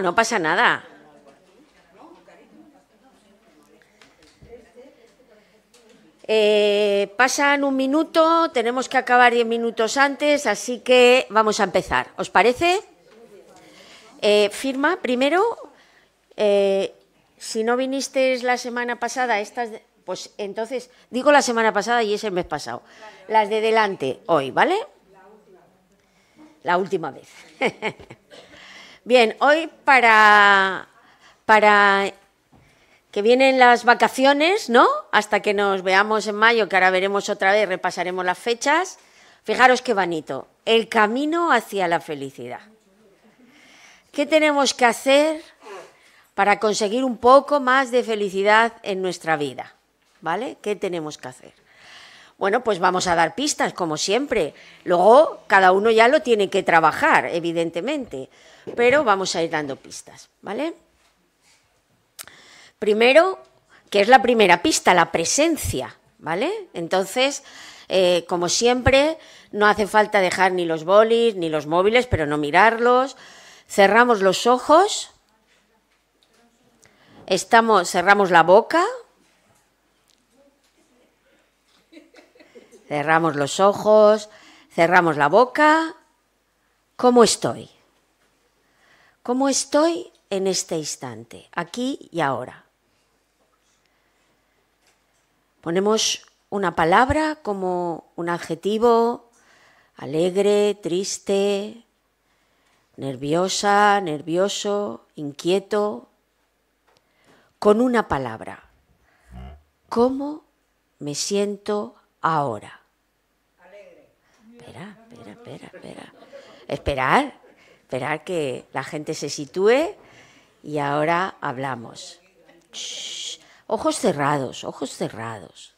No, pasa nada. Eh, pasan un minuto, tenemos que acabar diez minutos antes, así que vamos a empezar. ¿Os parece? Eh, firma primero. Eh, si no vinisteis la semana pasada, estas, pues entonces, digo la semana pasada y es el mes pasado. Las de delante, hoy, ¿vale? La última vez. Bien, hoy para, para que vienen las vacaciones, ¿no? Hasta que nos veamos en mayo, que ahora veremos otra vez, repasaremos las fechas. Fijaros qué bonito, el camino hacia la felicidad. ¿Qué tenemos que hacer para conseguir un poco más de felicidad en nuestra vida? ¿Vale? ¿Qué tenemos que hacer? Bueno, pues vamos a dar pistas, como siempre. Luego, cada uno ya lo tiene que trabajar, evidentemente, pero vamos a ir dando pistas, ¿vale? Primero, que es la primera pista, la presencia, ¿vale? Entonces, eh, como siempre, no hace falta dejar ni los bolis ni los móviles, pero no mirarlos. Cerramos los ojos. Estamos, cerramos la boca Cerramos los ojos, cerramos la boca. ¿Cómo estoy? ¿Cómo estoy en este instante, aquí y ahora? Ponemos una palabra como un adjetivo alegre, triste, nerviosa, nervioso, inquieto, con una palabra. ¿Cómo me siento ahora. Espera, espera, espera, espera. Esperar, esperar que la gente se sitúe y ahora hablamos. ojos cerrados, ojos cerrados.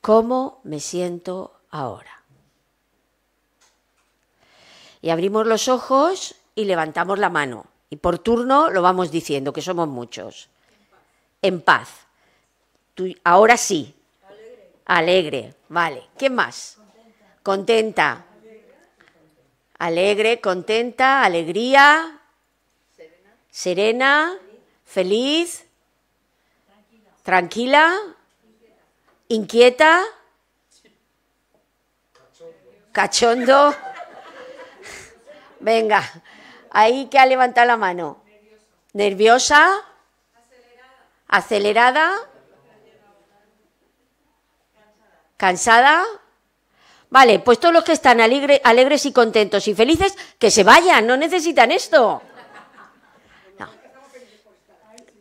¿Cómo me siento ahora? Y abrimos los ojos y levantamos la mano. Y por turno lo vamos diciendo, que somos muchos. En paz. ahora sí, Alegre, vale. ¿Qué más? Contenta. Alegre, contenta, alegría. Serena. Feliz. Tranquila. Inquieta. Cachondo. Venga, ahí que ha levantado la mano. Nerviosa. Acelerada. ¿Cansada? Vale, pues todos los que están alegres y contentos y felices, que se vayan, no necesitan esto.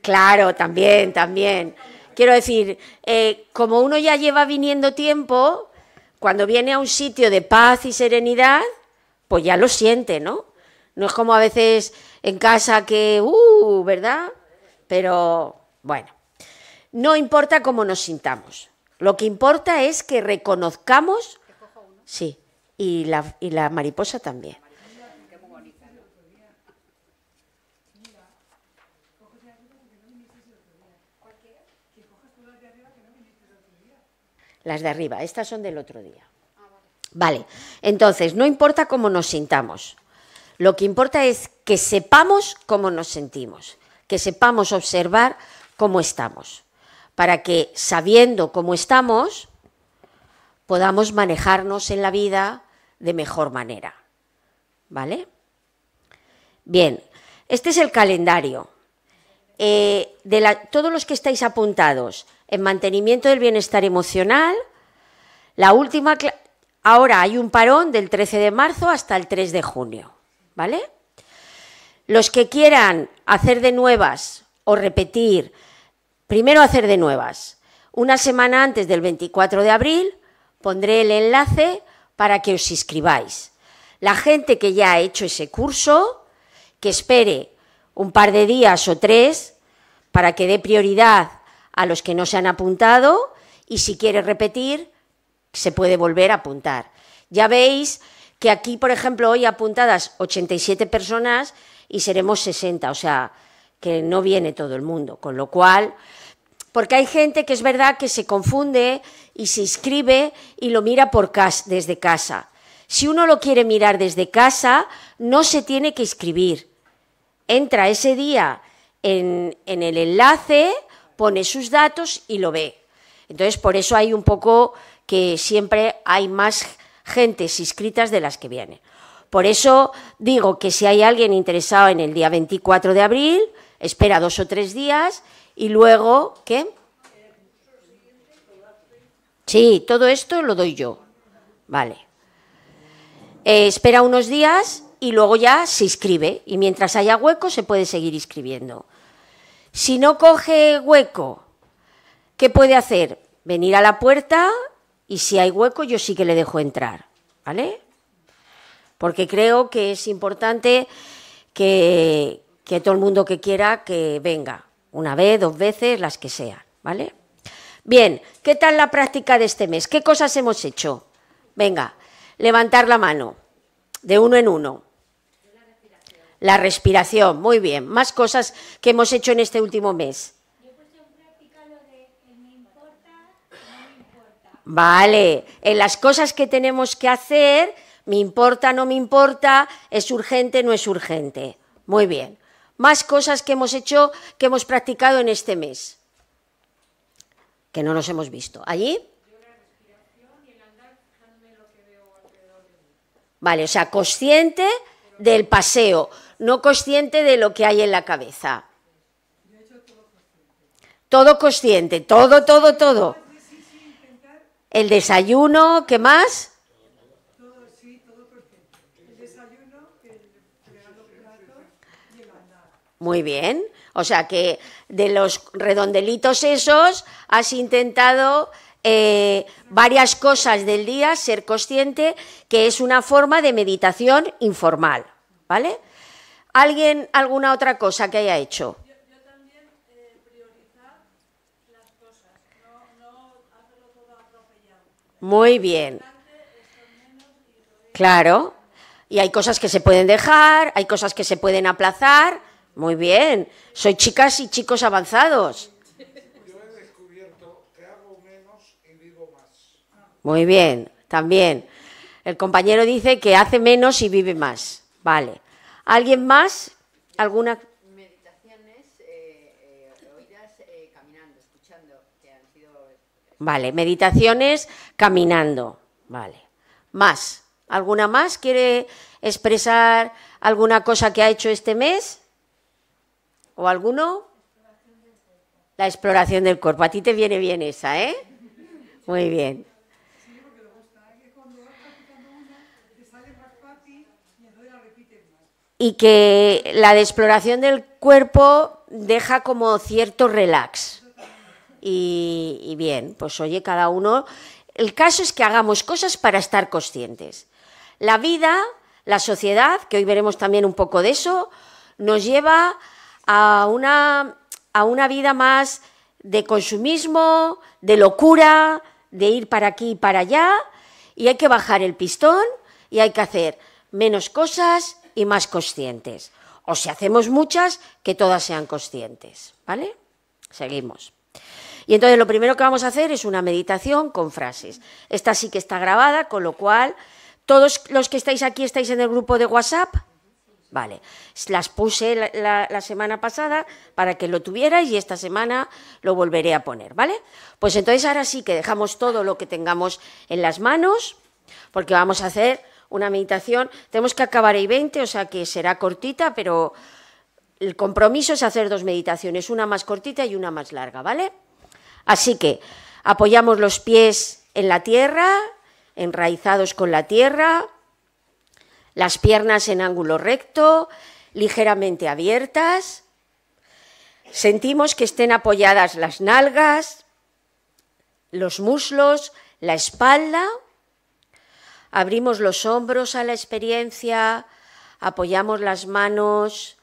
Claro, también, también. Quiero decir, eh, como uno ya lleva viniendo tiempo, cuando viene a un sitio de paz y serenidad, pues ya lo siente, ¿no? No es como a veces en casa que, uh, ¿verdad? Pero bueno, no importa cómo nos sintamos. Lo que importa es que reconozcamos. Sí, y la, y la mariposa también. Las de arriba, estas son del otro día. Vale, entonces, no importa cómo nos sintamos. Lo que importa es que sepamos cómo nos sentimos, que sepamos observar cómo estamos para que, sabiendo cómo estamos, podamos manejarnos en la vida de mejor manera. ¿Vale? Bien, este es el calendario. Eh, de todos los que estáis apuntados en mantenimiento del bienestar emocional, la última, ahora hay un parón del 13 de marzo hasta el 3 de junio, ¿vale? Los que quieran hacer de nuevas o repetir Primero hacer de nuevas. Una semana antes del 24 de abril pondré el enlace para que os inscribáis. La gente que ya ha hecho ese curso, que espere un par de días o tres para que dé prioridad a los que no se han apuntado y si quiere repetir, se puede volver a apuntar. Ya veis que aquí, por ejemplo, hoy apuntadas 87 personas y seremos 60, o sea, que no viene todo el mundo, con lo cual porque hay gente que es verdad que se confunde y se inscribe y lo mira por desde casa. Si uno lo quiere mirar desde casa, no se tiene que inscribir. Entra ese día en, en el enlace, pone sus datos y lo ve. Entonces, por eso hay un poco que siempre hay más gentes inscritas de las que vienen. Por eso digo que si hay alguien interesado en el día 24 de abril, espera dos o tres días y luego, ¿qué? Sí, todo esto lo doy yo. Vale. Eh, espera unos días y luego ya se inscribe. Y mientras haya hueco se puede seguir inscribiendo. Si no coge hueco, ¿qué puede hacer? Venir a la puerta y si hay hueco yo sí que le dejo entrar. ¿Vale? Porque creo que es importante que, que todo el mundo que quiera que venga. Una vez, dos veces, las que sean, ¿vale? Bien, ¿qué tal la práctica de este mes? ¿Qué cosas hemos hecho? Venga, levantar la mano, de uno en uno. La respiración, muy bien. Más cosas que hemos hecho en este último mes. lo de me importa, no me importa. Vale, en las cosas que tenemos que hacer, me importa, no me importa, es urgente, no es urgente. Muy bien más cosas que hemos hecho, que hemos practicado en este mes, que no nos hemos visto. ¿Allí? Vale, o sea, consciente del paseo, no consciente de lo que hay en la cabeza. Todo consciente, todo, todo, todo. El desayuno, ¿qué más? Muy bien. O sea que de los redondelitos esos has intentado eh, varias cosas del día, ser consciente que es una forma de meditación informal. ¿Vale? ¿Alguien alguna otra cosa que haya hecho? Muy bien. Claro. Y hay cosas que se pueden dejar, hay cosas que se pueden aplazar, muy bien, soy chicas y chicos avanzados. Yo he descubierto que hago menos y vivo más. Muy bien, también. El compañero dice que hace menos y vive más. Vale. ¿Alguien más? ¿Alguna? Meditaciones eh, eh, oídas eh, caminando, escuchando, han sido... Vale, meditaciones caminando. Vale. Más. ¿Alguna más quiere expresar alguna cosa que ha hecho este mes? ¿O alguno? La exploración del cuerpo. A ti te viene bien esa, ¿eh? Muy bien. Y que la de exploración del cuerpo deja como cierto relax. Y, y bien, pues oye, cada uno. El caso es que hagamos cosas para estar conscientes. La vida, la sociedad, que hoy veremos también un poco de eso, nos lleva a una, a una vida más de consumismo, de locura, de ir para aquí y para allá, y hay que bajar el pistón y hay que hacer menos cosas y más conscientes. O si hacemos muchas, que todas sean conscientes, ¿vale? Seguimos. Y entonces lo primero que vamos a hacer es una meditación con frases. Esta sí que está grabada, con lo cual todos los que estáis aquí estáis en el grupo de WhatsApp. Vale, las puse la, semana pasada para que lo tuvierais y esta semana lo volveré a poner, ¿vale? Pues entonces ahora sí que dejamos todo lo que tengamos en las manos, porque vamos a hacer una meditación. Tenemos que acabar ahí 20, o sea que será cortita, pero el compromiso es hacer dos meditaciones, una más cortita y una más larga, ¿vale? Así que apoyamos los pies en la tierra, enraizados con la tierra las piernas en ángulo recto, ligeramente abiertas. Sentimos que estén apoyadas las nalgas, los muslos, la espalda. Abrimos los hombros a la experiencia, apoyamos las manos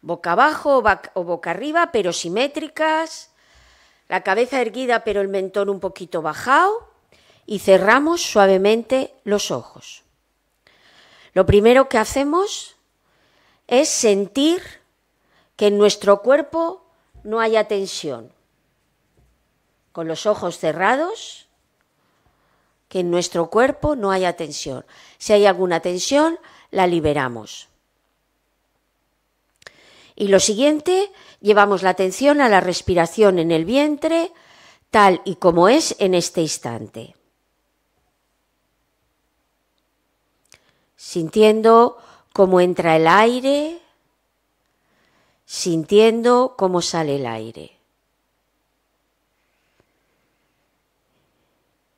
boca abajo o boca arriba, pero simétricas, la cabeza erguida pero el mentón un poquito bajado y cerramos suavemente los ojos. Lo primero que hacemos es sentir que en nuestro cuerpo no haya tensión. Con los ojos cerrados, que en nuestro cuerpo no haya tensión. Si hay alguna tensión, la liberamos. Y lo siguiente, llevamos la atención a la respiración en el vientre, tal y como es en este instante. sintiendo cómo entra el aire, sintiendo cómo sale el aire.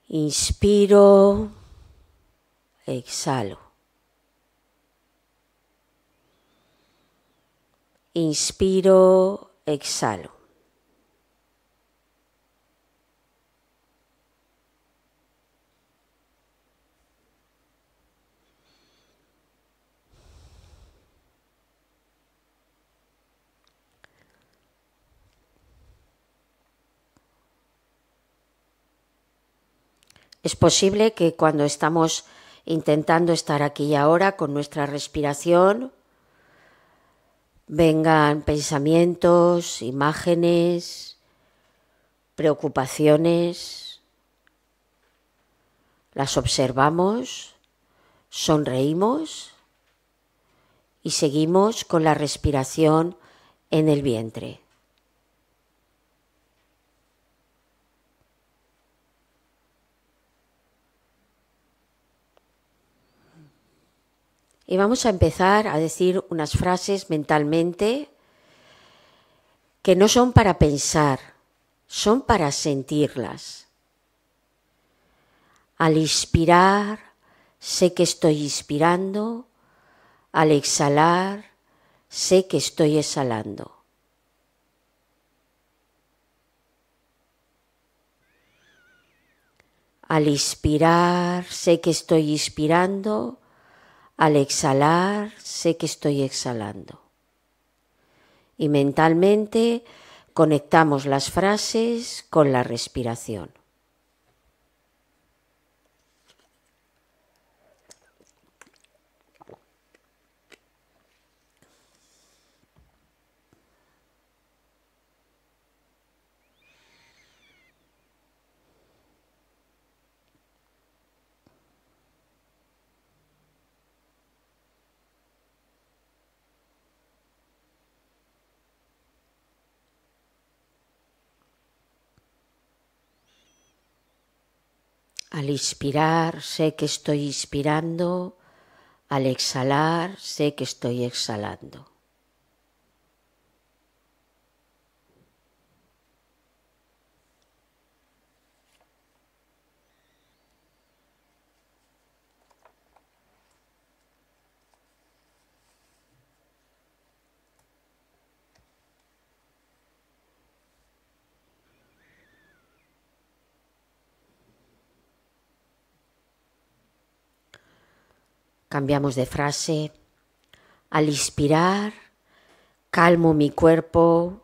Inspiro, exhalo. Inspiro, exhalo. Es posible que cuando estamos intentando estar aquí y ahora con nuestra respiración, vengan pensamientos, imágenes, preocupaciones. Las observamos, sonreímos y seguimos con la respiración en el vientre. Y vamos a empezar a decir unas frases mentalmente que no son para pensar, son para sentirlas. Al inspirar, sé que estoy inspirando, al exhalar, sé que estoy exhalando. Al inspirar, sé que estoy inspirando, al exhalar sé que estoy exhalando. Y mentalmente conectamos las frases con la respiración. Al inspirar sé que estoy inspirando, al exhalar sé que estoy exhalando. cambiamos de frase. Al inspirar, calmo mi cuerpo.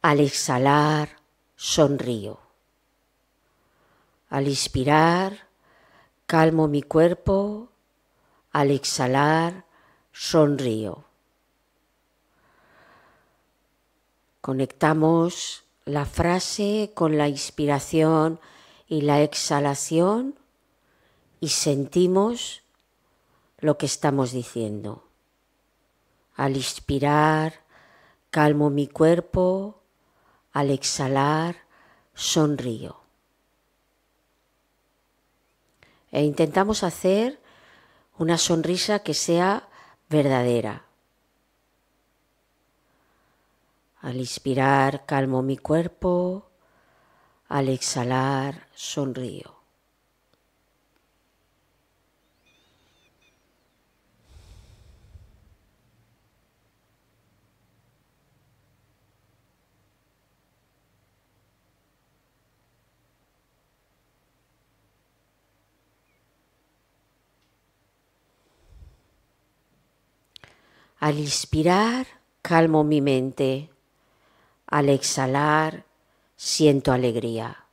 Al exhalar, sonrío. Al inspirar, calmo mi cuerpo. Al exhalar, sonrío. Conectamos la frase con la inspiración y la exhalación y sentimos lo que estamos diciendo. Al inspirar, calmo mi cuerpo, al exhalar, sonrío. E intentamos hacer una sonrisa que sea verdadera. Al inspirar, calmo mi cuerpo, al exhalar, sonrío. Al inspirar, calmo mi mente. Al exhalar, siento alegría.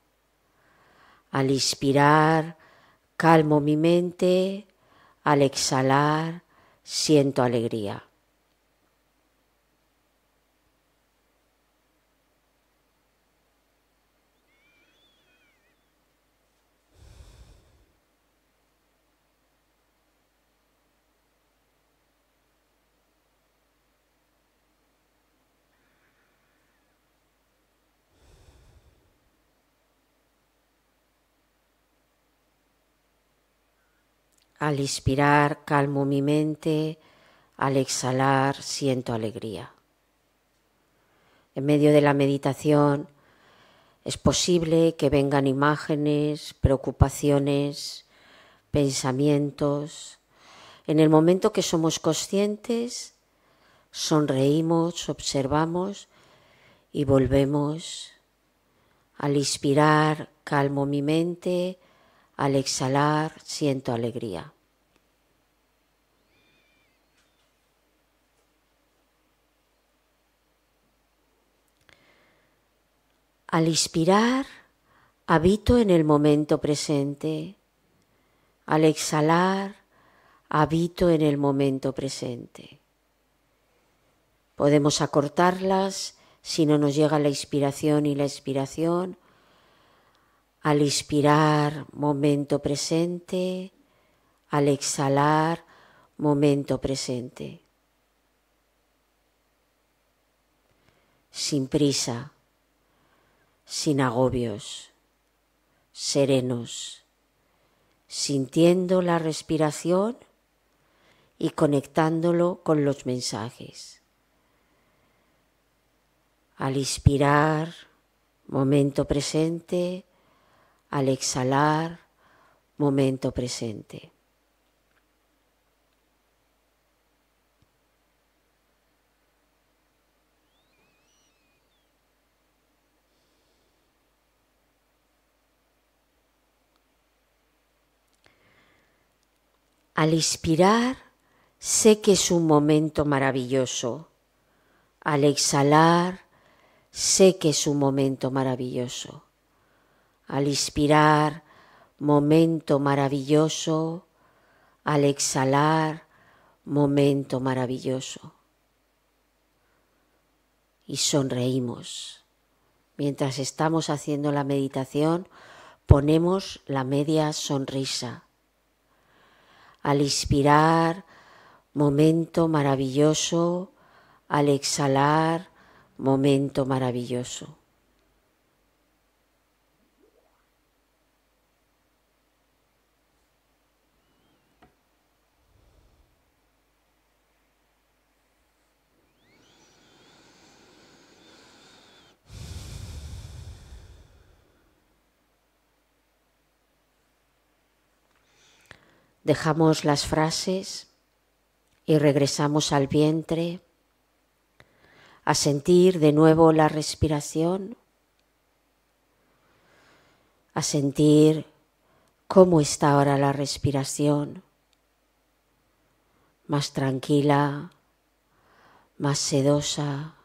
Al inspirar, calmo mi mente. Al exhalar, siento alegría. Al inspirar calmo mi mente, al exhalar siento alegría. En medio de la meditación es posible que vengan imágenes, preocupaciones, pensamientos. En el momento que somos conscientes, sonreímos, observamos y volvemos. Al inspirar calmo mi mente, al exhalar siento alegría. Al inspirar, habito en el momento presente. Al exhalar, habito en el momento presente. Podemos acortarlas si no nos llega la inspiración y la expiración al inspirar, momento presente. Al exhalar, momento presente. Sin prisa, sin agobios, serenos, sintiendo la respiración y conectándolo con los mensajes. Al inspirar, momento presente, al exhalar, momento presente. Al inspirar, sé que es un momento maravilloso. Al exhalar, sé que es un momento maravilloso al inspirar, momento maravilloso, al exhalar, momento maravilloso. Y sonreímos. Mientras estamos haciendo la meditación, ponemos la media sonrisa. Al inspirar, momento maravilloso, al exhalar, momento maravilloso. Dejamos las frases y regresamos al vientre, a sentir de nuevo la respiración, a sentir cómo está ahora la respiración, más tranquila, más sedosa,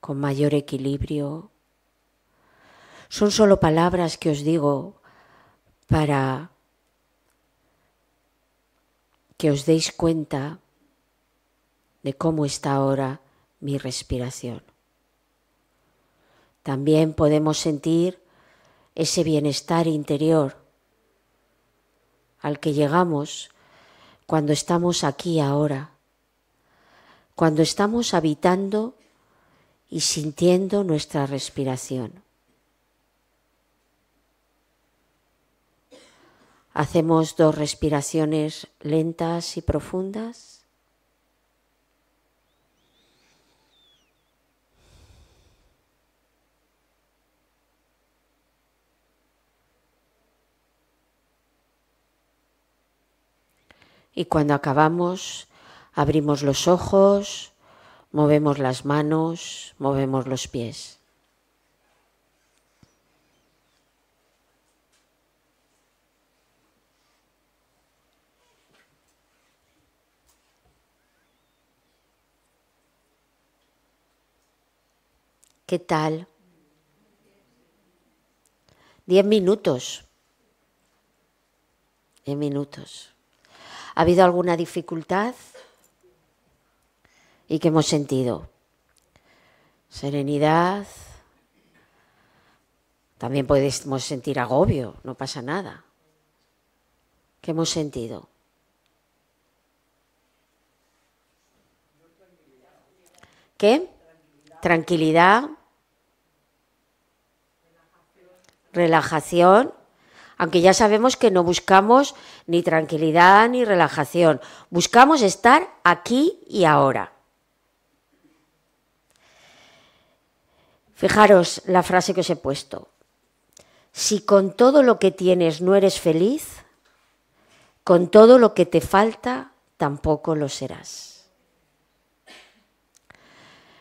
con mayor equilibrio. Son solo palabras que os digo para que os deis cuenta de cómo está ahora mi respiración. También podemos sentir ese bienestar interior al que llegamos cuando estamos aquí ahora, cuando estamos habitando y sintiendo nuestra respiración. Hacemos dos respiraciones lentas y profundas. Y cuando acabamos, abrimos los ojos, movemos las manos, movemos los pies. ¿Qué tal? Diez minutos. Diez minutos. ¿Ha habido alguna dificultad? ¿Y qué hemos sentido? Serenidad. También podemos sentir agobio, no pasa nada. ¿Qué hemos sentido? ¿Qué? Tranquilidad. relajación, aunque ya sabemos que no buscamos ni tranquilidad ni relajación, buscamos estar aquí y ahora. Fijaros la frase que os he puesto. Si con todo lo que tienes no eres feliz, con todo lo que te falta tampoco lo serás.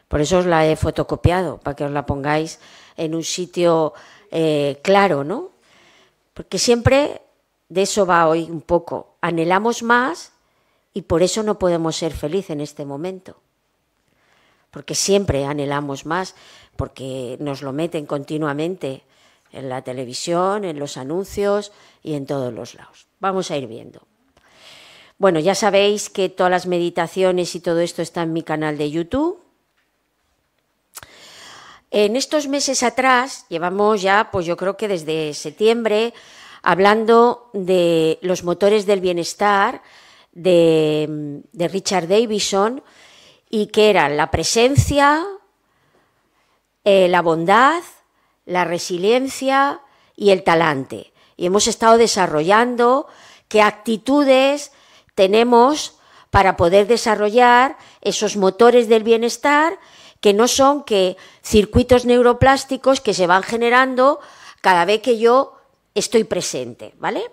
Por eso os la he fotocopiado, para que os la pongáis en un sitio eh, claro, ¿no? Porque siempre de eso va hoy un poco. Anhelamos más y por eso no podemos ser felices en este momento. Porque siempre anhelamos más, porque nos lo meten continuamente en la televisión, en los anuncios y en todos los lados. Vamos a ir viendo. Bueno, ya sabéis que todas las meditaciones y todo esto está en mi canal de YouTube. En estos meses atrás, llevamos ya, pues yo creo que desde septiembre, hablando de los motores del bienestar de, Richard Davison y que eran la presencia, eh, la bondad, la resiliencia y el talante. Y hemos estado desarrollando qué actitudes tenemos para poder desarrollar esos motores del bienestar que no son que circuitos neuroplásticos que se van generando cada vez que yo estoy presente, ¿vale?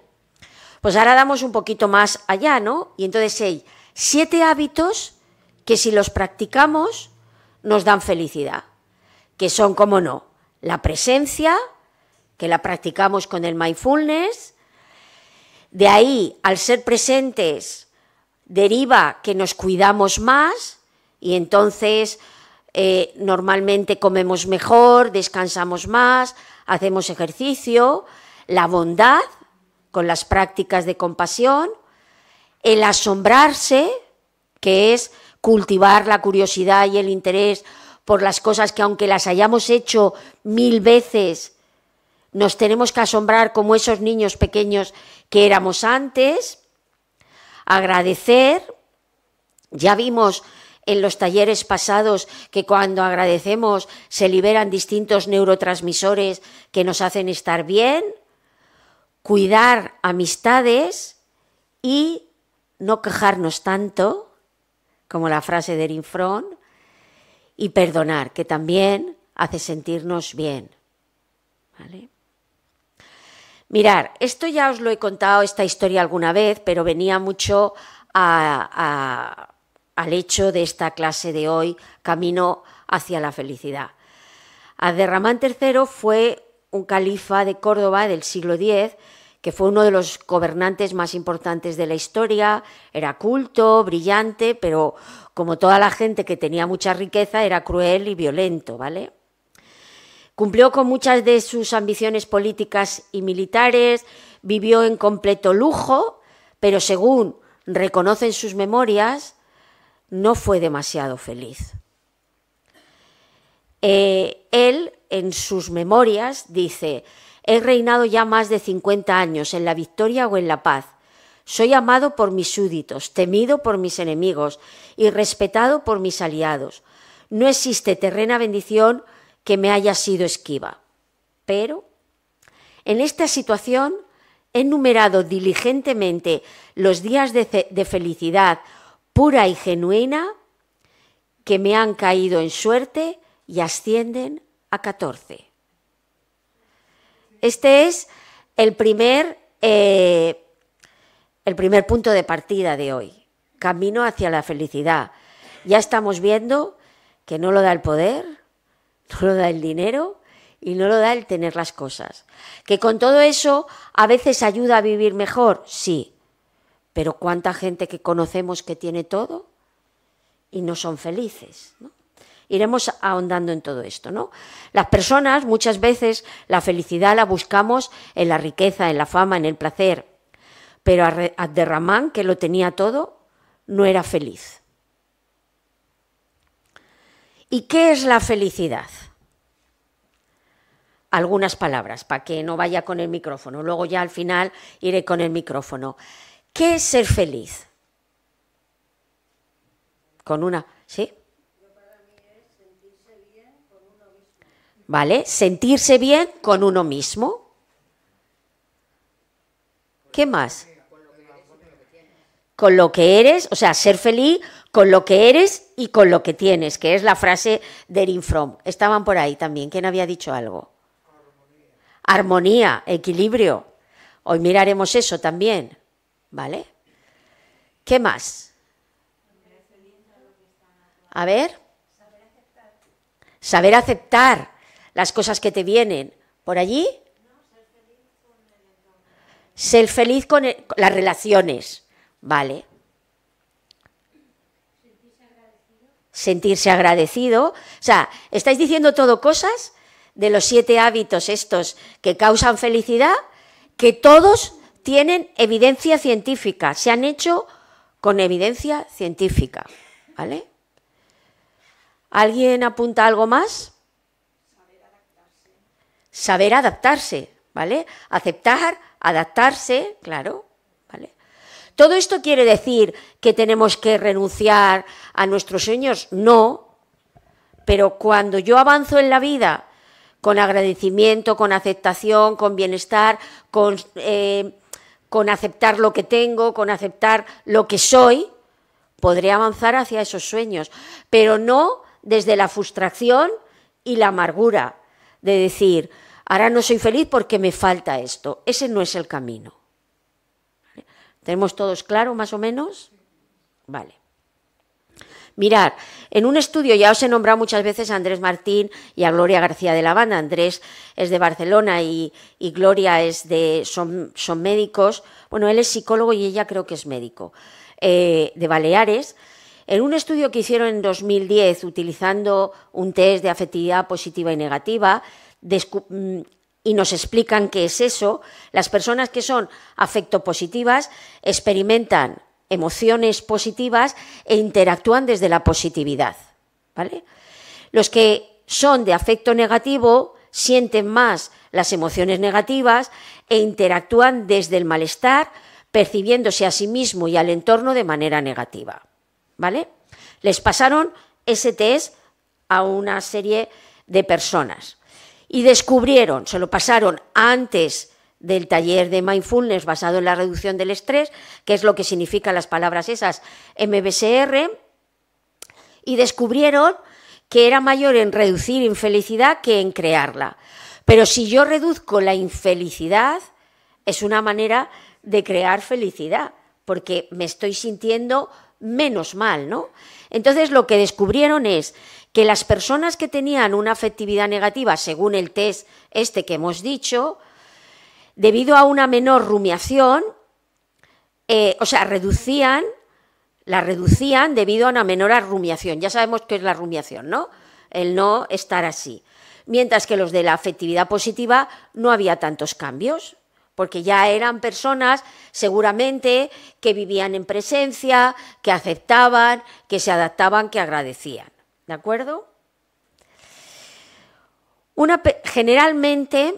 Pues ahora damos un poquito más allá, ¿no? Y entonces hay siete hábitos que si los practicamos nos dan felicidad, que son, como no, la presencia, que la practicamos con el mindfulness, de ahí, al ser presentes, deriva que nos cuidamos más y entonces eh, normalmente comemos mejor, descansamos más, hacemos ejercicio, la bondad con las prácticas de compasión, el asombrarse, que es cultivar la curiosidad y el interés por las cosas que aunque las hayamos hecho mil veces, nos tenemos que asombrar como esos niños pequeños que éramos antes, agradecer, ya vimos en los talleres pasados que cuando agradecemos se liberan distintos neurotransmisores que nos hacen estar bien, cuidar amistades y no quejarnos tanto, como la frase de Erin y perdonar, que también hace sentirnos bien. ¿Vale? Mirar, esto ya os lo he contado esta historia alguna vez, pero venía mucho a al hecho de esta clase de hoy, Camino hacia la felicidad. Aderramán III fue un califa de Córdoba del siglo X, que fue uno de los gobernantes más importantes de la historia, era culto, brillante, pero como toda la gente que tenía mucha riqueza, era cruel y violento, ¿vale? Cumplió con muchas de sus ambiciones políticas y militares, vivió en completo lujo, pero según reconocen sus memorias, no fue demasiado feliz. Eh, él, en sus memorias, dice, he reinado ya más de 50 años en la victoria o en la paz. Soy amado por mis súbditos, temido por mis enemigos y respetado por mis aliados. No existe terrena bendición que me haya sido esquiva. Pero, en esta situación, he numerado diligentemente los días de felicidad pura y genuina que me han caído en suerte y ascienden a 14. Este es el primer, eh, el primer punto de partida de hoy, camino hacia la felicidad. Ya estamos viendo que no lo da el poder, no lo da el dinero y no lo da el tener las cosas. Que con todo eso a veces ayuda a vivir mejor, sí, pero cuánta gente que conocemos que tiene todo y no son felices. Iremos ahondando en todo esto. ¿no? Las personas muchas veces la felicidad la buscamos en la riqueza, en la fama, en el placer, pero Abderramán, que lo tenía todo, no era feliz. ¿Y qué es la felicidad? Algunas palabras, para que no vaya con el micrófono. Luego ya al final iré con el micrófono. ¿Qué es ser feliz? Con una, ¿sí? ¿Vale? Sentirse bien con uno mismo. ¿Qué más? Con lo que eres, o sea, ser feliz con lo que eres y con lo que tienes, que es la frase de Erin Fromm. Estaban por ahí también. ¿Quién había dicho algo? Armonía, equilibrio. Hoy miraremos eso también. ¿Vale? ¿Qué más? A ver. Saber aceptar las cosas que te vienen. ¿Por allí? Ser feliz con las relaciones. Vale. sentirse agradecido. O sea, estáis diciendo todo cosas de los siete hábitos estos que causan felicidad, que todos tienen evidencia científica, se han hecho con evidencia científica, ¿vale? ¿Alguien apunta algo más? Saber adaptarse. ¿vale? Aceptar, adaptarse, claro, ¿vale? ¿Todo esto quiere decir que tenemos que renunciar a nuestros sueños? No, pero cuando yo avanzo en la vida con agradecimiento, con aceptación, con bienestar, con eh, con aceptar lo que tengo, con aceptar lo que soy, podré avanzar hacia esos sueños, pero no desde la frustración y la amargura de decir, ahora no soy feliz porque me falta esto. Ese no es el camino. ¿Tenemos todos claro, más o menos? Vale. Mirar, en un estudio, ya os he nombrado muchas veces a Andrés Martín y a Gloria García de la Banda. Andrés es de Barcelona y, Gloria es de, son, son, médicos. Bueno, él es psicólogo y ella creo que es médico, eh, de Baleares. En un estudio que hicieron en 2010 utilizando un test de afectividad positiva y negativa, mm, y nos explican qué es eso, las personas que son afectopositivas experimentan emociones positivas e interactúan desde la positividad. ¿vale? Los que son de afecto negativo sienten más las emociones negativas e interactúan desde el malestar, percibiéndose a sí mismo y al entorno de manera negativa. ¿Vale? Les pasaron ese a una serie de personas y descubrieron, se lo pasaron antes del taller de mindfulness basado en la reducción del estrés, que es lo que significan las palabras esas MBSR, y descubrieron que era mayor en reducir infelicidad que en crearla. Pero si yo reduzco la infelicidad, es una manera de crear felicidad, porque me estoy sintiendo menos mal, ¿no? Entonces lo que descubrieron es que las personas que tenían una afectividad negativa, según el test este que hemos dicho, debido a una menor rumiación, eh, o sea, reducían, la reducían debido a una menor rumiación. Ya sabemos qué es la rumiación, ¿no? El no estar así. Mientras que los de la afectividad positiva no había tantos cambios, porque ya eran personas seguramente que vivían en presencia, que aceptaban, que se adaptaban, que agradecían. ¿De acuerdo? generalmente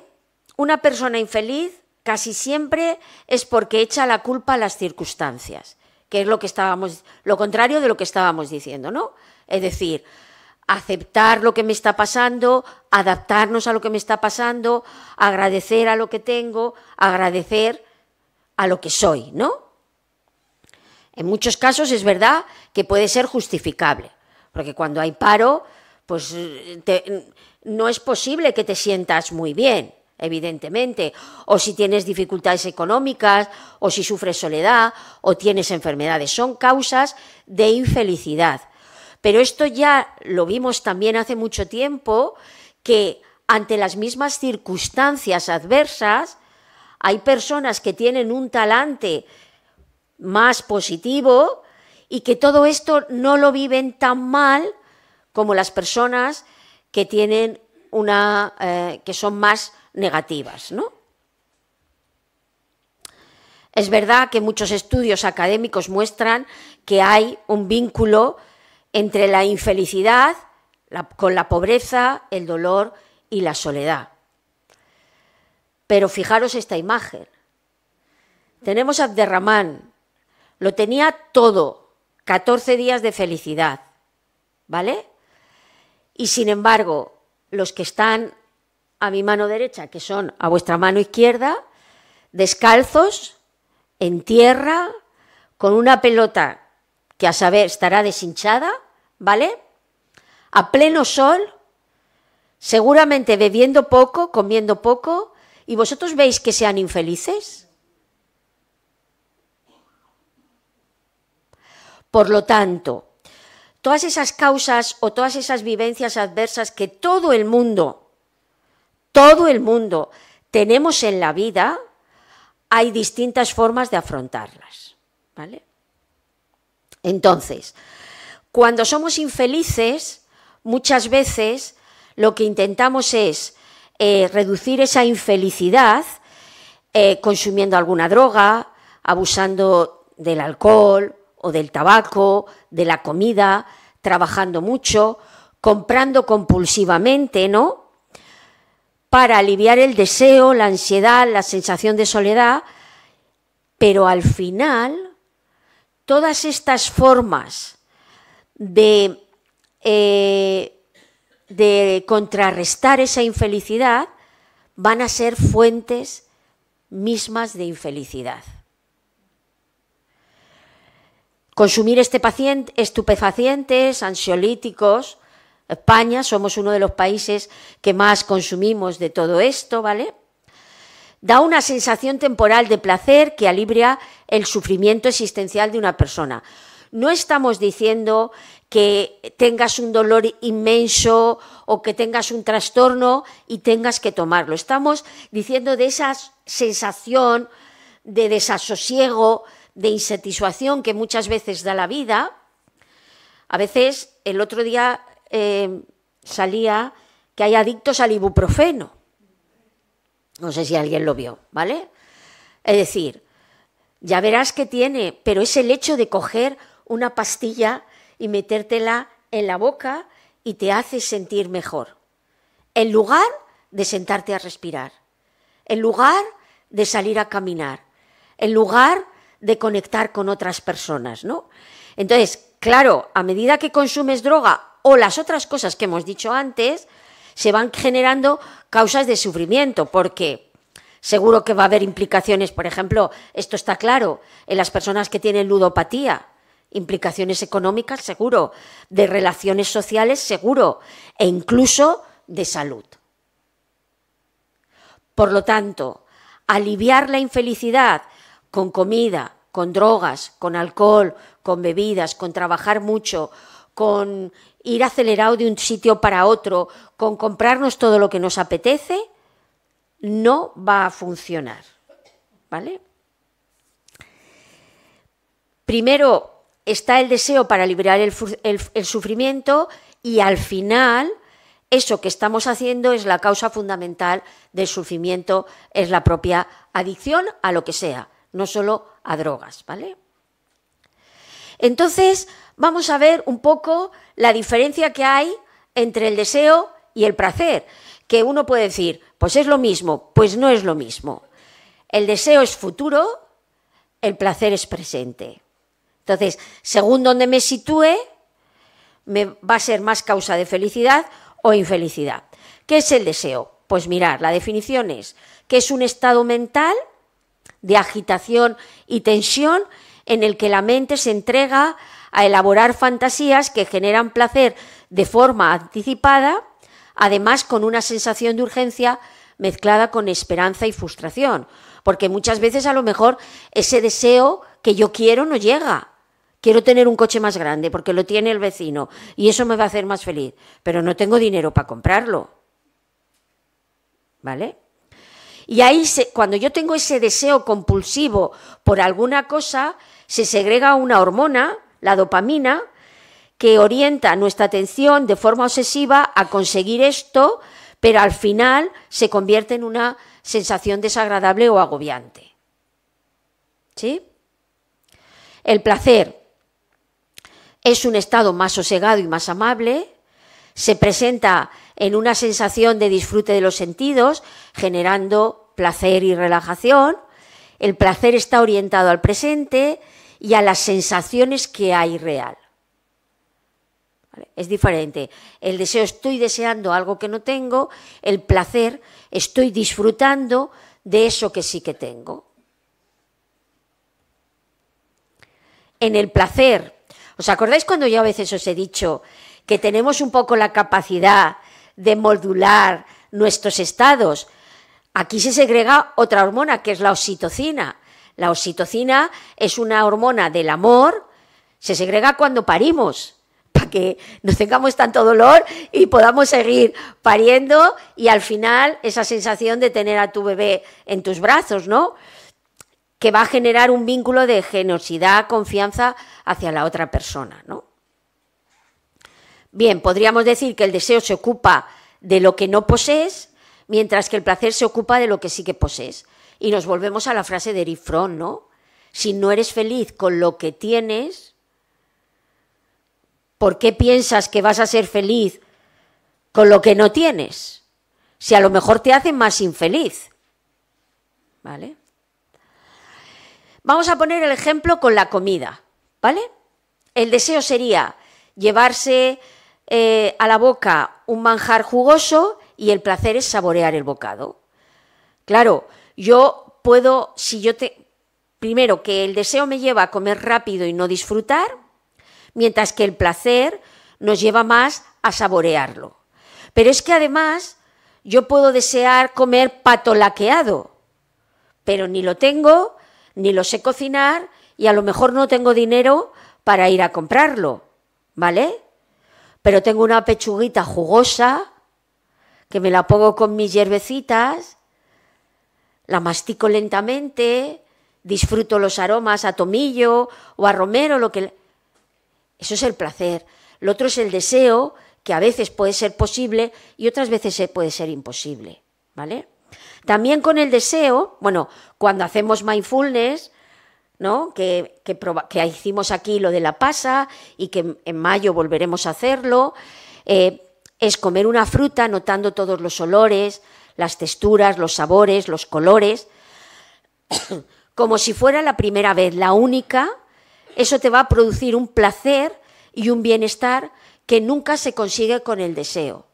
una persona infeliz casi siempre es porque echa la culpa a las circunstancias, que es lo que estábamos, lo contrario de lo que estábamos diciendo, ¿no? Es decir, aceptar lo que me está pasando, adaptarnos a lo que me está pasando, agradecer a lo que tengo, agradecer a lo que soy, ¿no? En muchos casos es verdad que puede ser justificable, porque cuando hay paro, pues no es posible que te sientas muy bien evidentemente, o si tienes dificultades económicas, o si sufres soledad, o tienes enfermedades. Son causas de infelicidad. Pero esto ya lo vimos también hace mucho tiempo, que ante las mismas circunstancias adversas, hay personas que tienen un talante más positivo y que todo esto no lo viven tan mal como las personas que tienen una eh, que son más negativas, ¿no? Es verdad que muchos estudios académicos muestran que hay un vínculo entre la infelicidad con la pobreza, el dolor y la soledad. Pero fijaros esta imagen. Tenemos a Abderramán, lo tenía todo, 14 días de felicidad, ¿vale? Y sin embargo, los que están a mi mano derecha, que son a vuestra mano izquierda, descalzos, en tierra, con una pelota que a saber estará deshinchada, ¿vale? A pleno sol, seguramente bebiendo poco, comiendo poco, y vosotros veis que sean infelices. Por lo tanto, todas esas causas o todas esas vivencias adversas que todo el mundo todo el mundo tenemos en la vida, hay distintas formas de afrontarlas. ¿vale? Entonces, cuando somos infelices, muchas veces lo que intentamos es eh, reducir esa infelicidad eh, consumiendo alguna droga, abusando del alcohol o del tabaco, de la comida, trabajando mucho, comprando compulsivamente, ¿no? para aliviar el deseo, la ansiedad, la sensación de soledad, pero al final todas estas formas de, eh, contrarrestar esa infelicidad van a ser fuentes mismas de infelicidad. Consumir este paciente, estupefacientes, ansiolíticos, España, somos uno de los países que más consumimos de todo esto, ¿vale? Da una sensación temporal de placer que alivia el sufrimiento existencial de una persona. No estamos diciendo que tengas un dolor inmenso o que tengas un trastorno y tengas que tomarlo. Estamos diciendo de esa sensación de desasosiego, de insatisfacción que muchas veces da la vida. A veces, el otro día Em, salía que hay adictos al ibuprofeno. No sé si alguien lo vio, ¿vale? Es decir, ya verás que tiene, pero es el hecho de coger una pastilla y metértela en la boca y te hace sentir mejor. En lugar de sentarte a respirar, en lugar de salir a caminar, en lugar de conectar con otras personas, ¿no? Entonces, claro, a medida que consumes droga o las otras cosas que hemos dicho antes, se van generando causas de sufrimiento, porque seguro que va a haber implicaciones, por ejemplo, esto está claro, en las personas que tienen ludopatía, implicaciones económicas, seguro, de relaciones sociales, seguro, e incluso de salud. Por lo tanto, aliviar la infelicidad con comida, con drogas, con alcohol, con bebidas, con trabajar mucho, con ir acelerado de un sitio para otro, con comprarnos todo lo que nos apetece, no va a funcionar. ¿Vale? Primero está el deseo para liberar el, sufrimiento y al final eso que estamos haciendo es la causa fundamental del sufrimiento, es la propia adicción a lo que sea, no solo a drogas, ¿vale? Entonces, vamos a ver un poco la diferencia que hay entre el deseo y el placer, que uno puede decir, pues es lo mismo, pues no es lo mismo. El deseo es futuro, el placer es presente. Entonces, según donde me sitúe, me va a ser más causa de felicidad o infelicidad. ¿Qué es el deseo? Pues mirar, la definición es que es un estado mental de agitación y tensión en el que la mente se entrega a elaborar fantasías que generan placer de forma anticipada, además con una sensación de urgencia mezclada con esperanza y frustración, porque muchas veces a lo mejor ese deseo que yo quiero no llega. Quiero tener un coche más grande porque lo tiene el vecino y eso me va a hacer más feliz, pero no tengo dinero para comprarlo. ¿Vale? Y ahí, cuando yo tengo ese deseo compulsivo por alguna cosa, se segrega una hormona la dopamina, que orienta nuestra atención de forma obsesiva a conseguir esto, pero al final se convierte en una sensación desagradable o agobiante. ¿Sí? El placer es un estado más sosegado y más amable, se presenta en una sensación de disfrute de los sentidos, generando placer y relajación. El placer está orientado al presente, y a las sensaciones que hay real. Es diferente. El deseo estoy deseando algo que no tengo, el placer estoy disfrutando de eso que sí que tengo. En el placer, ¿os acordáis cuando yo a veces os he dicho que tenemos un poco la capacidad de modular nuestros estados? Aquí se segrega otra hormona que es la oxitocina la oxitocina es una hormona del amor, se segrega cuando parimos, para que no tengamos tanto dolor y podamos seguir pariendo y al final esa sensación de tener a tu bebé en tus brazos, ¿no? Que va a generar un vínculo de generosidad, confianza hacia la otra persona, ¿no? Bien, podríamos decir que el deseo se ocupa de lo que no posees, mientras que el placer se ocupa de lo que sí que posees. Y nos volvemos a la frase de Eric ¿no? Si no eres feliz con lo que tienes, ¿por qué piensas que vas a ser feliz con lo que no tienes? Si a lo mejor te hace más infeliz. ¿Vale? Vamos a poner el ejemplo con la comida, ¿vale? El deseo sería llevarse eh, a la boca un manjar jugoso y el placer es saborear el bocado. Claro, yo puedo, si yo te... Primero, que el deseo me lleva a comer rápido y no disfrutar, mientras que el placer nos lleva más a saborearlo. Pero es que además yo puedo desear comer pato laqueado, pero ni lo tengo, ni lo sé cocinar y a lo mejor no tengo dinero para ir a comprarlo, ¿vale? Pero tengo una pechuguita jugosa que me la pongo con mis hierbecitas la mastico lentamente, disfruto los aromas a tomillo o a romero, lo que... Eso es el placer. Lo otro es el deseo, que a veces puede ser posible y otras veces puede ser imposible, ¿vale? También con el deseo, bueno, cuando hacemos mindfulness, ¿no? Que, hicimos aquí lo de la pasa y que en mayo volveremos a hacerlo, eh, es comer una fruta notando todos los olores, las texturas, los sabores, los colores, como si fuera la primera vez, la única, eso te va a producir un placer y un bienestar que nunca se consigue con el deseo.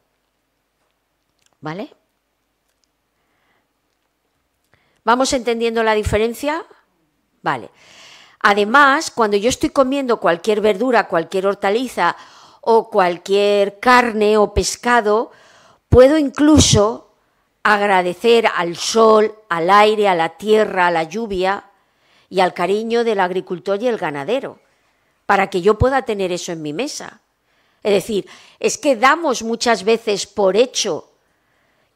¿Vale? ¿Vamos entendiendo la diferencia? Vale. Además, cuando yo estoy comiendo cualquier verdura, cualquier hortaliza o cualquier carne o pescado, puedo incluso agradecer al sol, al aire, a la tierra, a la lluvia y al cariño del agricultor y el ganadero, para que yo pueda tener eso en mi mesa. Es decir, es que damos muchas veces por hecho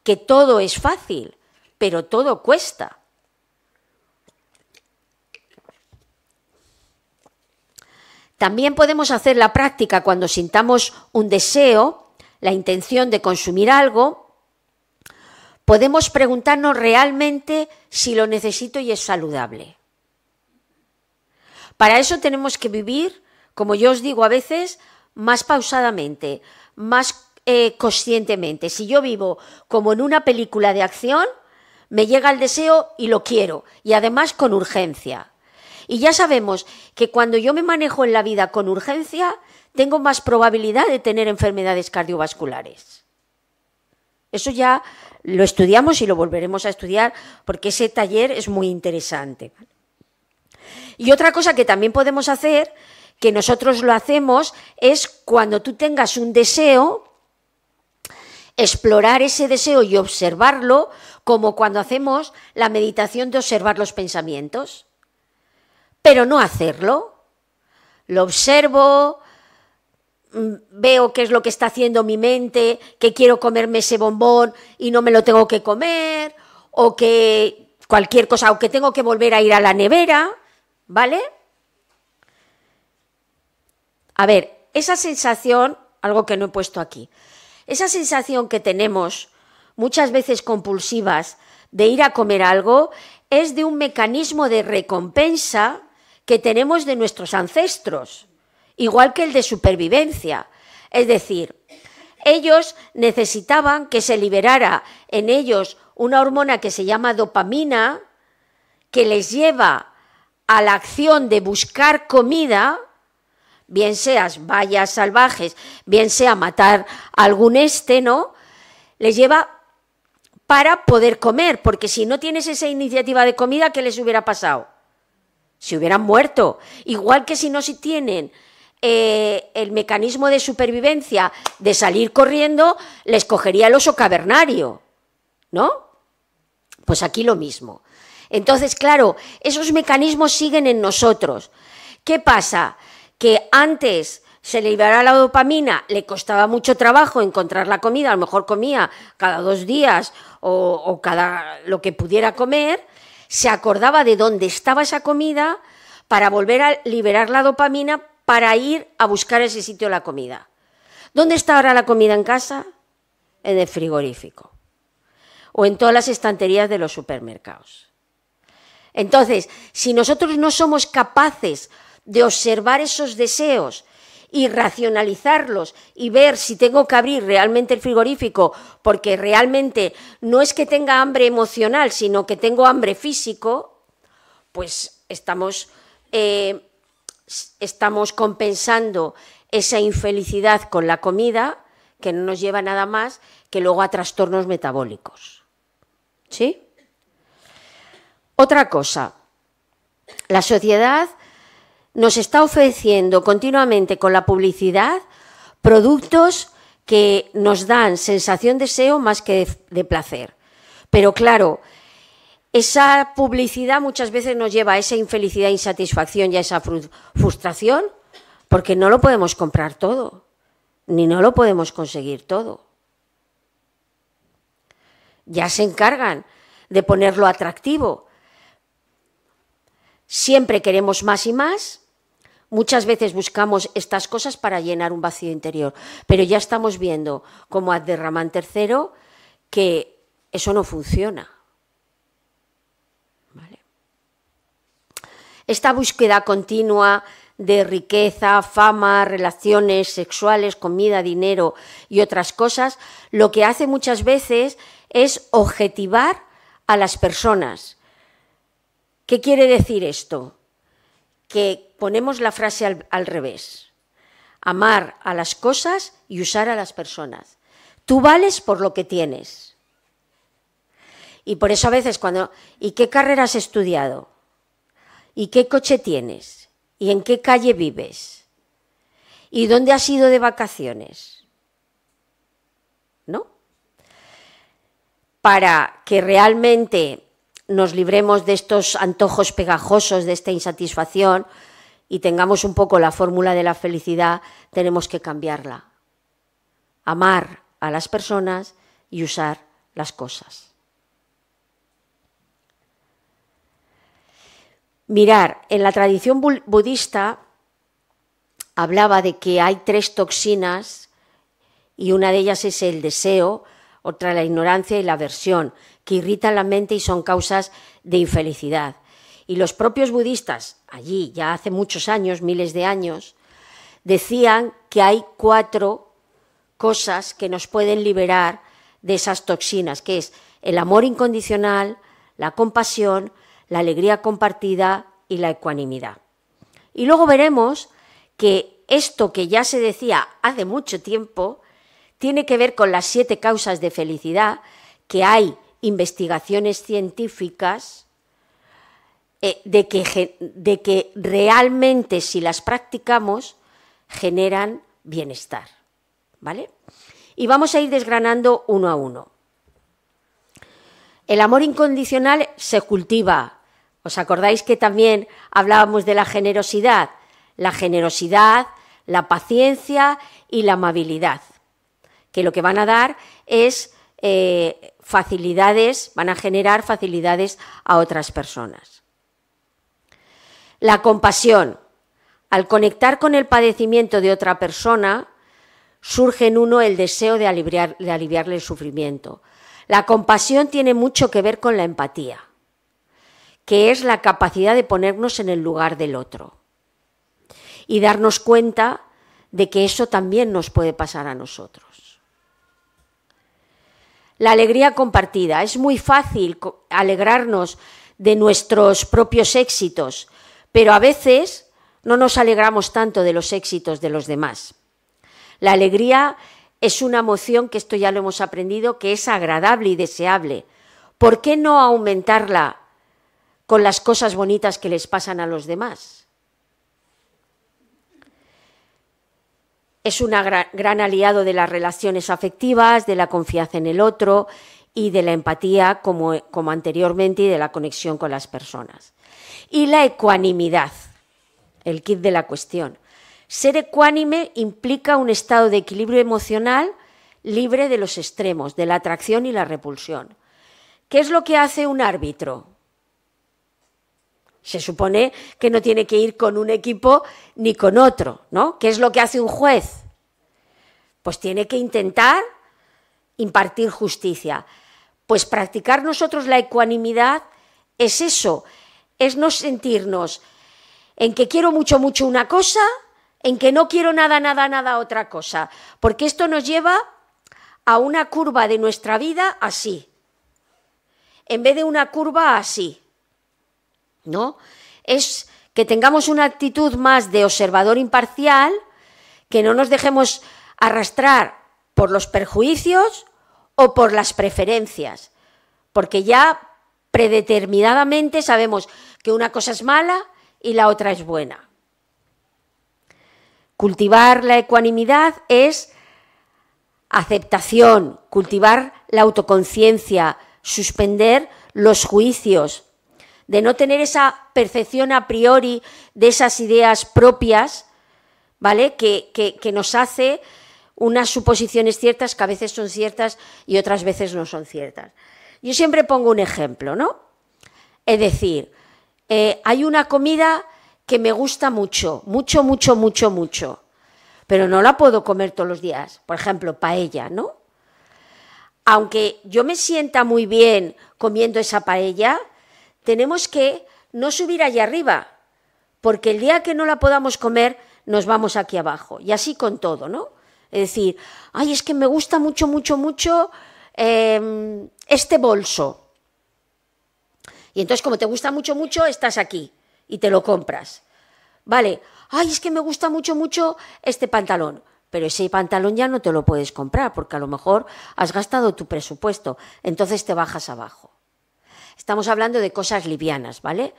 que todo es fácil, pero todo cuesta. También podemos hacer la práctica cuando sintamos un deseo, la intención de consumir algo, podemos preguntarnos realmente si lo necesito y es saludable. Para eso tenemos que vivir, como yo os digo a veces, más pausadamente, más eh, conscientemente. Si yo vivo como en una película de acción, me llega el deseo y lo quiero, y además con urgencia. Y ya sabemos que cuando yo me manejo en la vida con urgencia, tengo más probabilidad de tener enfermedades cardiovasculares. Eso ya lo estudiamos y lo volveremos a estudiar porque ese taller es muy interesante. Y otra cosa que también podemos hacer, que nosotros lo hacemos, es cuando tú tengas un deseo, explorar ese deseo y observarlo, como cuando hacemos la meditación de observar los pensamientos, pero no hacerlo. Lo observo, Mm, veo qué es lo que está haciendo mi mente, que quiero comerme ese bombón y no me lo tengo que comer, o que cualquier cosa, o que tengo que volver a ir a la nevera, ¿vale? A ver, esa sensación, algo que no he puesto aquí, esa sensación que tenemos muchas veces compulsivas de ir a comer algo es de un mecanismo de recompensa que tenemos de nuestros ancestros igual que el de supervivencia. Es decir, ellos necesitaban que se liberara en ellos una hormona que se llama dopamina, que les lleva a la acción de buscar comida, bien seas vallas salvajes, bien sea matar algún este, ¿no? Les lleva para poder comer, porque si no tienes esa iniciativa de comida, ¿qué les hubiera pasado? Se hubieran muerto. Igual que si no si tienen eh, el mecanismo de supervivencia de salir corriendo le escogería el oso cavernario, ¿no? Pues aquí lo mismo. Entonces, claro, esos mecanismos siguen en nosotros. ¿Qué pasa? Que antes se liberaba la dopamina, le costaba mucho trabajo encontrar la comida, a lo mejor comía cada dos días o, o cada lo que pudiera comer, se acordaba de dónde estaba esa comida para volver a liberar la dopamina para ir a buscar ese sitio la comida. ¿Dónde está ahora la comida en casa? En el frigorífico o en todas las estanterías de los supermercados. Entonces, si nosotros no somos capaces de observar esos deseos y racionalizarlos y ver si tengo que abrir realmente el frigorífico, porque realmente no es que tenga hambre emocional, sino que tengo hambre físico, pues estamos eh, estamos compensando esa infelicidad con la comida, que no nos lleva nada más que luego a trastornos metabólicos. ¿Sí? Otra cosa, la sociedad nos está ofreciendo continuamente con la publicidad productos que nos dan sensación de deseo más que de, placer. Pero claro, esa publicidad muchas veces nos lleva a esa infelicidad, insatisfacción y a esa frustración, porque no lo podemos comprar todo, ni no lo podemos conseguir todo. Ya se encargan de ponerlo atractivo. Siempre queremos más y más. Muchas veces buscamos estas cosas para llenar un vacío interior, pero ya estamos viendo como adderramán III que eso no funciona. Esta búsqueda continua de riqueza, fama, relaciones sexuales, comida, dinero y otras cosas, lo que hace muchas veces es objetivar a las personas. ¿Qué quiere decir esto? Que ponemos la frase al, revés. Amar a las cosas y usar a las personas. Tú vales por lo que tienes. Y por eso a veces cuando... ¿Y qué carrera has estudiado? ¿Y qué coche tienes? ¿Y en qué calle vives? ¿Y dónde has ido de vacaciones? ¿No? Para que realmente nos libremos de estos antojos pegajosos, de esta insatisfacción y tengamos un poco la fórmula de la felicidad, tenemos que cambiarla. Amar a las personas y usar las cosas. Mirar, en la tradición budista hablaba de que hay tres toxinas y una de ellas es el deseo, otra la ignorancia y la aversión, que irritan la mente y son causas de infelicidad. Y los propios budistas, allí ya hace muchos años, miles de años, decían que hay cuatro cosas que nos pueden liberar de esas toxinas, que es el amor incondicional, la compasión, la alegría compartida y la ecuanimidad. Y luego veremos que esto que ya se decía hace mucho tiempo tiene que ver con las siete causas de felicidad que hay investigaciones científicas eh, de, que, de que realmente si las practicamos generan bienestar. ¿Vale? Y vamos a ir desgranando uno a uno. El amor incondicional se cultiva, ¿Os acordáis que también hablábamos de la generosidad? La generosidad, la paciencia y la amabilidad, que lo que van a dar es eh, facilidades, van a generar facilidades a otras personas. La compasión. Al conectar con el padecimiento de otra persona, surge en uno el deseo de aliviarle el sufrimiento. La compasión tiene mucho que ver con la empatía que es la capacidad de ponernos en el lugar del otro y darnos cuenta de que eso también nos puede pasar a nosotros. La alegría compartida. Es muy fácil alegrarnos de nuestros propios éxitos, pero a veces no nos alegramos tanto de los éxitos de los demás. La alegría es una emoción que esto ya lo hemos aprendido, que es agradable y deseable. ¿Por qué no aumentarla con las cosas bonitas que les pasan a los demás. Es un gran aliado de las relaciones afectivas, de la confianza en el otro y de la empatía, como, anteriormente, y de la conexión con las personas. Y la ecuanimidad, el kit de la cuestión. Ser ecuánime implica un estado de equilibrio emocional libre de los extremos, de la atracción y la repulsión. ¿Qué es lo que hace un árbitro? Se supone que no tiene que ir con un equipo ni con otro, ¿no? ¿Qué es lo que hace un juez? Pues tiene que intentar impartir justicia. Pues practicar nosotros la ecuanimidad es eso, es no sentirnos en que quiero mucho, mucho una cosa, en que no quiero nada, nada, nada otra cosa, porque esto nos lleva a una curva de nuestra vida así, en vez de una curva así. ¿no? Es que tengamos una actitud más de observador imparcial, que no nos dejemos arrastrar por los perjuicios o por las preferencias, porque ya predeterminadamente sabemos que una cosa es mala y la otra es buena. Cultivar la ecuanimidad es aceptación, cultivar la autoconciencia, suspender los juicios, de no tener esa percepción a priori de esas ideas propias, ¿vale? Que, que, nos hace unas suposiciones ciertas que a veces son ciertas y otras veces no son ciertas. Yo siempre pongo un ejemplo, ¿no? Es decir, eh, hay una comida que me gusta mucho, mucho, mucho, mucho, mucho, pero no la puedo comer todos los días. Por ejemplo, paella, ¿no? Aunque yo me sienta muy bien comiendo esa paella, tenemos que no subir allá arriba, porque el día que no la podamos comer, nos vamos aquí abajo. Y así con todo, ¿no? Es decir, ay, es que me gusta mucho, mucho, mucho em, este bolso. Y entonces, como te gusta mucho, mucho, estás aquí y te lo compras. Vale, ay, es que me gusta mucho, mucho este pantalón. Pero ese pantalón ya no te lo puedes comprar porque a lo mejor has gastado tu presupuesto. Entonces te bajas abajo. Estamos hablando de cosas livianas, ¿vale?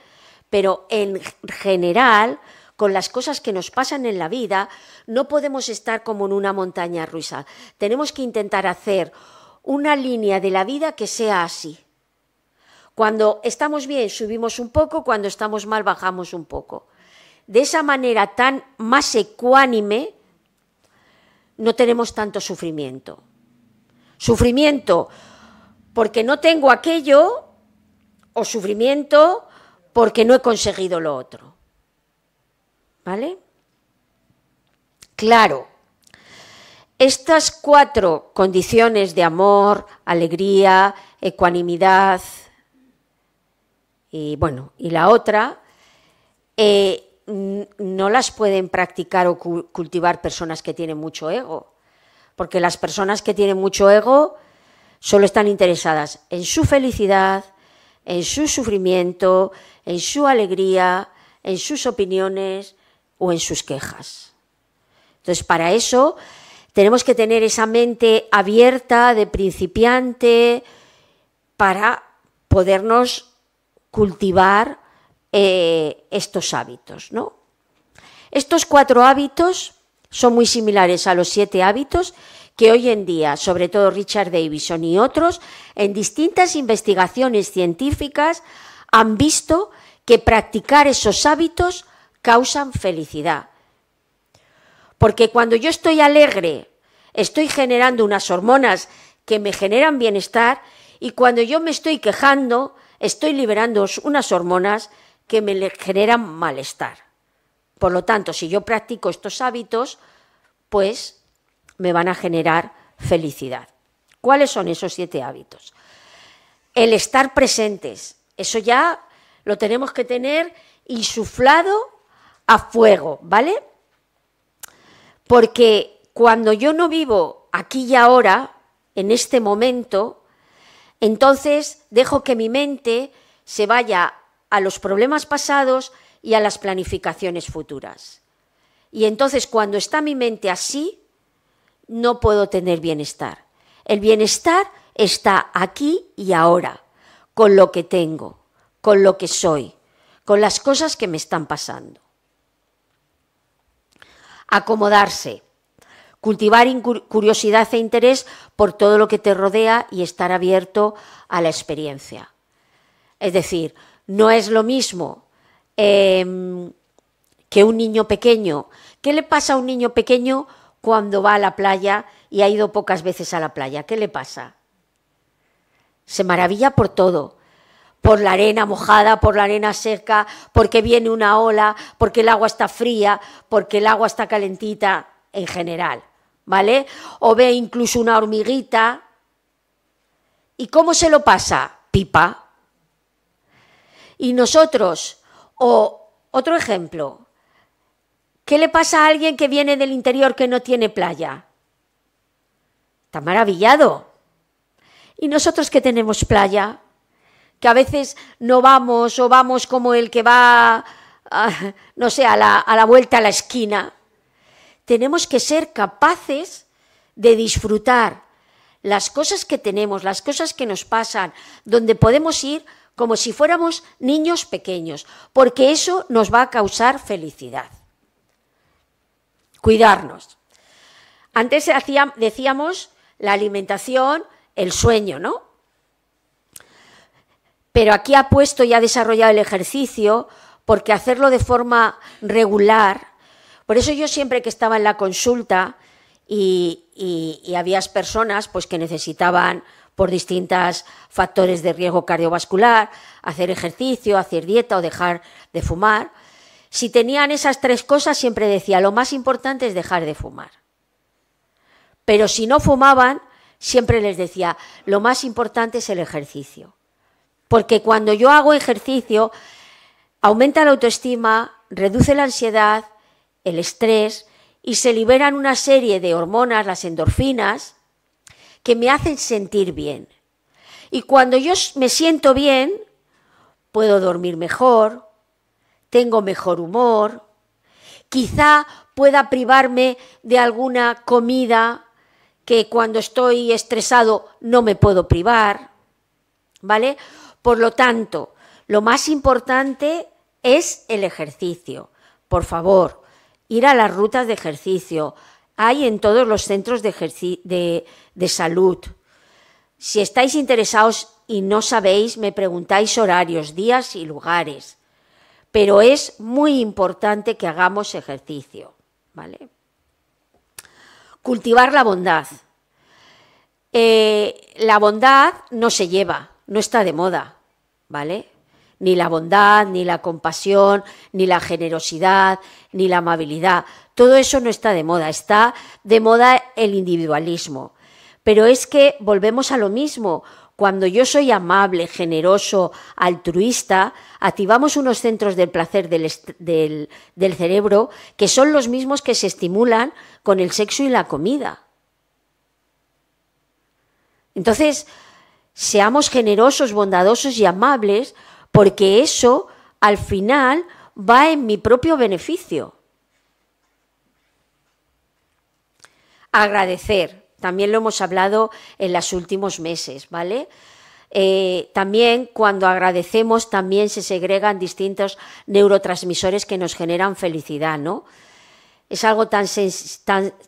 Pero en general, con las cosas que nos pasan en la vida, no podemos estar como en una montaña rusa. Tenemos que intentar hacer una línea de la vida que sea así. Cuando estamos bien subimos un poco, cuando estamos mal bajamos un poco. De esa manera tan más ecuánime no tenemos tanto sufrimiento. Sufrimiento porque no tengo aquello o sufrimiento porque no he conseguido lo otro. ¿Vale? Claro, estas cuatro condiciones de amor, alegría, ecuanimidad y bueno, y la otra, eh, no las pueden practicar o cultivar personas que tienen mucho ego, porque las personas que tienen mucho ego solo están interesadas en su felicidad, en su sufrimiento, en su alegría, en sus opiniones o en sus quejas. Entonces, para eso tenemos que tener esa mente abierta de principiante para podernos cultivar eh, estos hábitos. ¿no? Estos cuatro hábitos son muy similares a los siete hábitos que hoy en día, sobre todo Richard Davison y otros, en distintas investigaciones científicas han visto que practicar esos hábitos causan felicidad. Porque cuando yo estoy alegre, estoy generando unas hormonas que me generan bienestar y cuando yo me estoy quejando, estoy liberando unas hormonas que me generan malestar. Por lo tanto, si yo practico estos hábitos, pues me van a generar felicidad. ¿Cuáles son esos siete hábitos? El estar presentes, eso ya lo tenemos que tener insuflado a fuego, ¿vale? Porque cuando yo no vivo aquí y ahora, en este momento, entonces dejo que mi mente se vaya a los problemas pasados y a las planificaciones futuras. Y entonces cuando está mi mente así, no puedo tener bienestar. El bienestar está aquí y ahora, con lo que tengo, con lo que soy, con las cosas que me están pasando. Acomodarse. Cultivar curiosidad e interés por todo lo que te rodea y estar abierto a la experiencia. Es decir, no es lo mismo em, que un niño pequeño. ¿Qué le pasa a un niño pequeño cuando va a la playa y ha ido pocas veces a la playa. ¿Qué le pasa? Se maravilla por todo, por la arena mojada, por la arena seca, porque viene una ola, porque el agua está fría, porque el agua está calentita en general, ¿vale? O ve incluso una hormiguita. ¿Y cómo se lo pasa? Pipa. Y nosotros, o otro ejemplo, ¿Qué le pasa a alguien que viene del interior que no tiene playa? Está maravillado. Y nosotros que tenemos playa, que a veces no vamos o vamos como el que va, ah, no sé, a la vuelta a la esquina, tenemos que ser capaces de disfrutar las cosas que tenemos, las cosas que nos pasan, donde podemos ir como si fuéramos niños pequeños, porque eso nos va a causar felicidad cuidarnos. Antes decíamos la alimentación, el sueño, ¿no? Pero aquí ha puesto y ha desarrollado el ejercicio porque hacerlo de forma regular, por eso yo siempre que estaba en la consulta y, había personas pues, que necesitaban por distintos factores de riesgo cardiovascular, hacer ejercicio, hacer dieta o dejar de fumar, si tenían esas tres cosas, siempre decía, lo más importante es dejar de fumar. Pero si no fumaban, siempre les decía, lo más importante es el ejercicio. Porque cuando yo hago ejercicio, aumenta la autoestima, reduce la ansiedad, el estrés y se liberan una serie de hormonas, las endorfinas, que me hacen sentir bien. Y cuando yo me siento bien, puedo dormir mejor, tengo mejor humor, quizá pueda privarme de alguna comida que cuando estoy estresado no me puedo privar, ¿vale? Por lo tanto, lo más importante es el ejercicio. Por favor, ir a las rutas de ejercicio. Hay en todos los centros de, de, de salud. Si estáis interesados y no sabéis, me preguntáis horarios, días y lugares pero es muy importante que hagamos ejercicio, ¿vale? Cultivar la bondad. Eh, la bondad no se lleva, no está de moda, ¿vale? Ni la bondad, ni la compasión, ni la generosidad, ni la amabilidad. Todo eso no está de moda, está de moda el individualismo. Pero es que volvemos a lo mismo, cuando yo soy amable, generoso, altruista, activamos unos centros del placer del, del cerebro que son los mismos que se estimulan con el sexo y la comida. Entonces, seamos generosos, bondadosos y amables, porque eso al final va en mi propio beneficio. Agradecer. También lo hemos hablado en los últimos meses, ¿vale? Eh, también cuando agradecemos también se segregan distintos neurotransmisores que nos generan felicidad, ¿no? Es algo tan,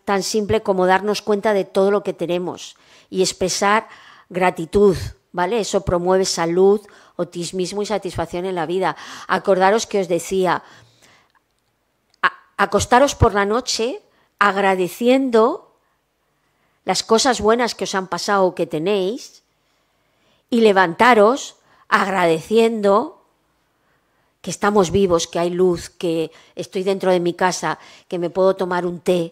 tan, simple como darnos cuenta de todo lo que tenemos y expresar gratitud, ¿vale? Eso promueve salud, optimismo y satisfacción en la vida. Acordaros que os decía, acostaros por la noche agradeciendo las cosas buenas que os han pasado o que tenéis, y levantaros agradeciendo que estamos vivos, que hay luz, que estoy dentro de mi casa, que me puedo tomar un té,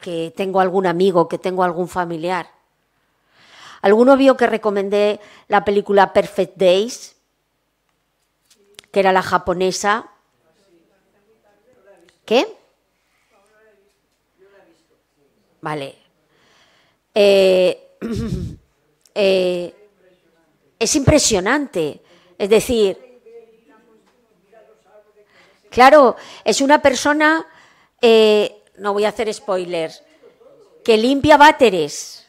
que tengo algún amigo, que tengo algún familiar. ¿Alguno vio que recomendé la película Perfect Days? Que era la japonesa. ¿Qué? Vale. Eh, eh, es impresionante. Es decir, claro, es una persona, eh, no voy a hacer spoilers, que limpia váteres.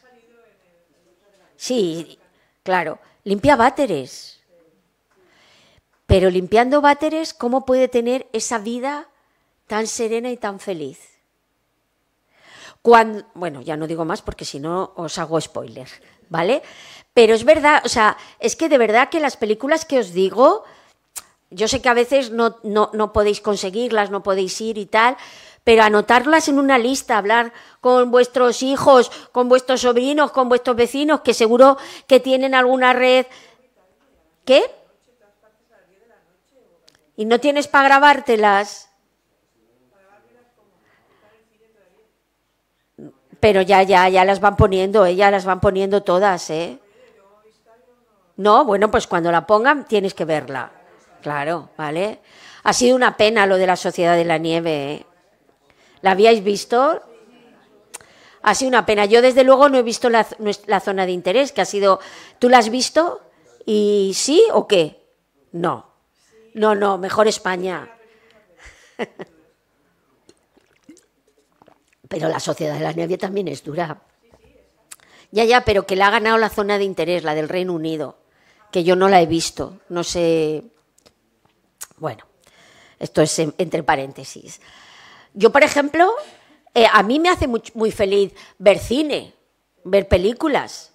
Sí, claro, limpia váteres. Pero limpiando váteres, ¿cómo puede tener esa vida tan serena y tan feliz? bueno, ya no digo más porque si no os hago spoiler, ¿vale? Pero es verdad, o sea, es que de verdad que las películas que os digo, yo sé que a veces no, no, no podéis conseguirlas, no podéis ir y tal, pero anotarlas en una lista, hablar con vuestros hijos, con vuestros sobrinos, con vuestros vecinos, que seguro que tienen alguna red. ¿Qué? ¿Y no tienes para grabártelas? Pero ya, ya, ya las van poniendo, eh, ya las van poniendo todas, ¿eh? No, bueno, pues cuando la pongan tienes que verla. Claro, ¿vale? Ha sido una pena lo de la Sociedad de la Nieve, eh. ¿La habíais visto? Ha sido una pena. Yo desde luego no he visto la, la zona de interés, que ha sido... ¿Tú la has visto? ¿Y sí o qué? No. No, no, mejor España. Pero la sociedad de la nieve también es dura. Ya, ya, pero que le ha ganado la zona de interés, la del Reino Unido, que yo no la he visto. No sé. Bueno, esto es entre paréntesis. Yo, por ejemplo, eh, a mí me hace muy, feliz ver cine, ver películas.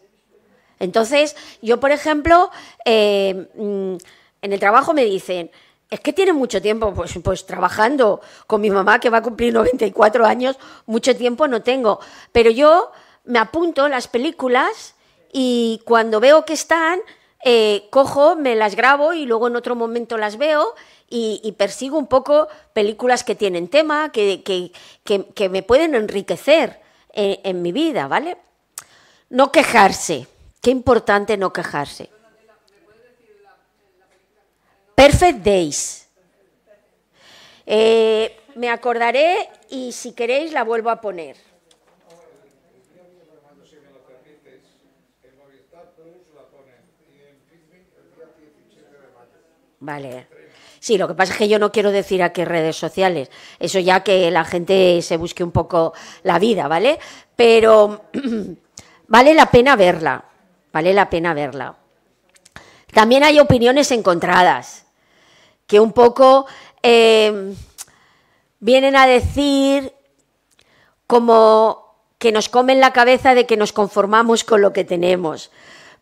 Entonces, yo, por ejemplo, eh, mm, en el trabajo me dicen, es que tiene mucho tiempo, pues, pues trabajando con mi mamá que va a cumplir 94 años, mucho tiempo no tengo. Pero yo me apunto las películas y cuando veo que están, eh, cojo, me las grabo y luego en otro momento las veo y, persigo un poco películas que tienen tema, que, que, me pueden enriquecer en, eh, en mi vida, ¿vale? No quejarse, qué importante no quejarse. Perfect Days. Eh, me acordaré y si queréis la vuelvo a poner. Vale. Sí, lo que pasa es que yo no quiero decir a qué redes sociales, eso ya que la gente se busque un poco la vida, ¿vale? Pero vale la pena verla, vale la pena verla. También hay opiniones encontradas que un poco eh, vienen a decir como que nos comen la cabeza de que nos conformamos con lo que tenemos.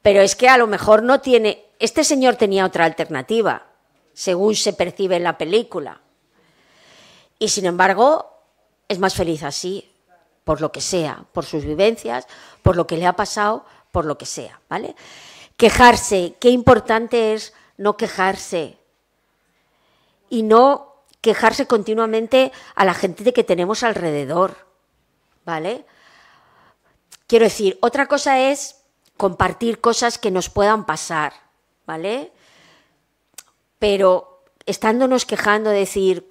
Pero es que a lo mejor no tiene... Este señor tenía otra alternativa, según se percibe en la película. Y sin embargo, es más feliz así, por lo que sea, por sus vivencias, por lo que le ha pasado, por lo que sea, ¿vale? Quejarse, qué importante es no quejarse, y no quejarse continuamente a la gente de que tenemos alrededor. ¿Vale? Quiero decir, otra cosa es compartir cosas que nos puedan pasar, ¿vale? Pero estándonos quejando, decir,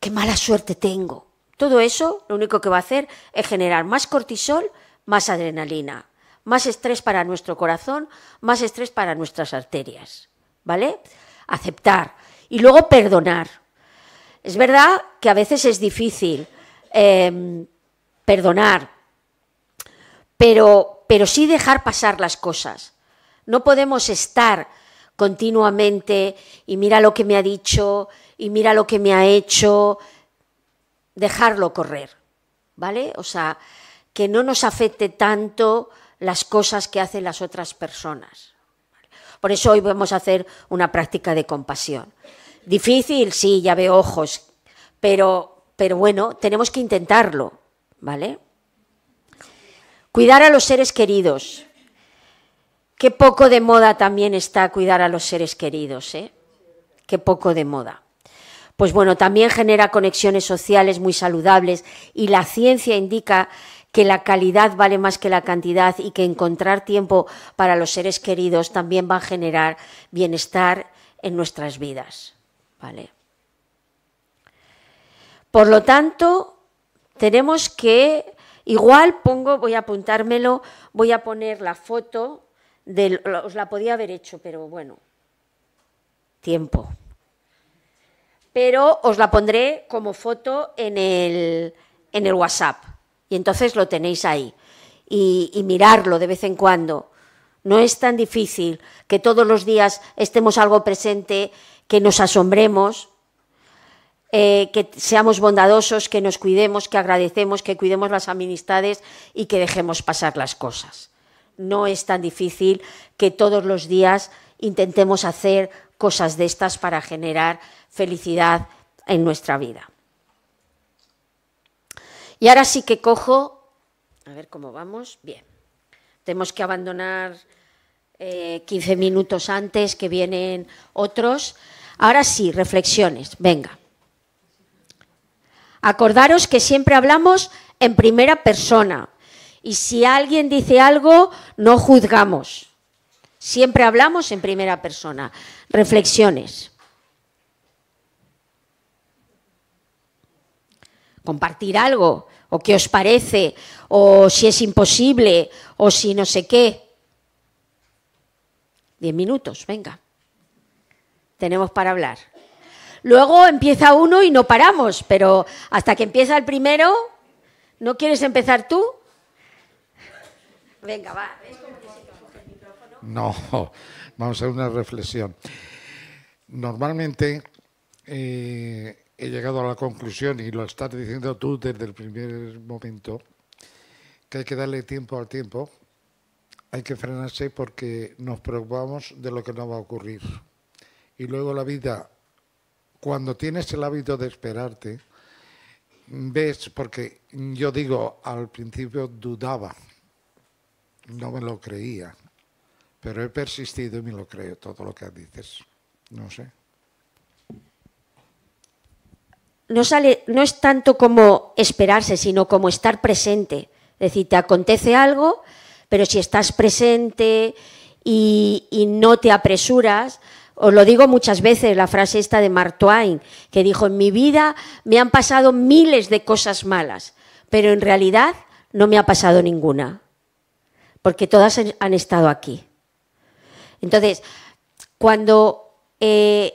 qué mala suerte tengo. Todo eso lo único que va a hacer es generar más cortisol, más adrenalina, más estrés para nuestro corazón, más estrés para nuestras arterias, ¿vale? Aceptar, y luego perdonar. Es verdad que a veces es difícil em, perdonar, pero, pero sí dejar pasar las cosas. No podemos estar continuamente y mira lo que me ha dicho y mira lo que me ha hecho, dejarlo correr, ¿vale? O sea, que no nos afecte tanto las cosas que hacen las otras personas. Por eso hoy vamos a hacer una práctica de compasión. Difícil, sí, ya veo ojos, pero, pero bueno, tenemos que intentarlo, ¿vale? Cuidar a los seres queridos. Qué poco de moda también está cuidar a los seres queridos, ¿eh? Qué poco de moda. Pues bueno, también genera conexiones sociales muy saludables y la ciencia indica que la calidad vale más que la cantidad y que encontrar tiempo para los seres queridos también va a generar bienestar en nuestras vidas. Por lo tanto, tenemos que, igual pongo, voy a apuntármelo, voy a poner la foto, del, os la podía haber hecho, pero bueno, tiempo. Pero os la pondré como foto en el, WhatsApp y entonces lo tenéis ahí. Y, y mirarlo de vez en cuando. No es tan difícil que todos los días estemos algo presente que nos asombremos, eh, que seamos bondadosos, que nos cuidemos, que agradecemos, que cuidemos las amistades y que dejemos pasar las cosas. No es tan difícil que todos los días intentemos hacer cosas de estas para generar felicidad en nuestra vida. Y ahora sí que cojo, a ver cómo vamos, bien, tenemos que abandonar 15 eh, minutos antes que vienen otros. Ahora sí, reflexiones, venga. Acordaros que siempre hablamos en primera persona y si alguien dice algo, no juzgamos. Siempre hablamos en primera persona. Reflexiones. Compartir algo, o qué os parece, o si es imposible, o si no sé qué. Diez minutos, venga. Tenemos para hablar. Luego empieza uno y no paramos, pero hasta que empieza el primero, ¿no quieres empezar tú? Venga, va. No, vamos a una reflexión. Normalmente eh, he llegado a la conclusión, y lo estás diciendo tú desde el primer momento, que hay que darle tiempo al tiempo, hay que frenarse porque nos preocupamos de lo que no va a ocurrir. Y luego la vida, cuando tienes el hábito de esperarte, ves, porque yo digo, al principio dudaba, no me lo creía, pero he persistido y me lo creo, todo lo que dices. No sé. No, sale, no es tanto como esperarse, sino como estar presente. Es decir, te acontece algo, pero si estás presente y, no te apresuras, os lo digo muchas veces, la frase esta de Mark Twain, que dijo, en mi vida me han pasado miles de cosas malas, pero en realidad no me ha pasado ninguna, porque todas han estado aquí. Entonces, cuando eh,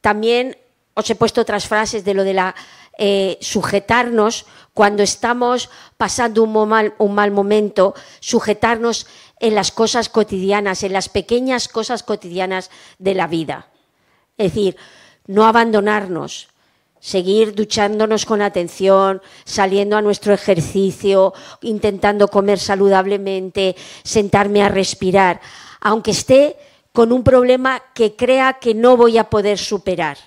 también os he puesto otras frases de lo de la eh, sujetarnos cuando estamos pasando un mal, un mal momento, sujetarnos en las cosas cotidianas, en las pequeñas cosas cotidianas de la vida. Es decir, no abandonarnos, seguir duchándonos con atención, saliendo a nuestro ejercicio, intentando comer saludablemente, sentarme a respirar, aunque esté con un problema que crea que no voy a poder superar.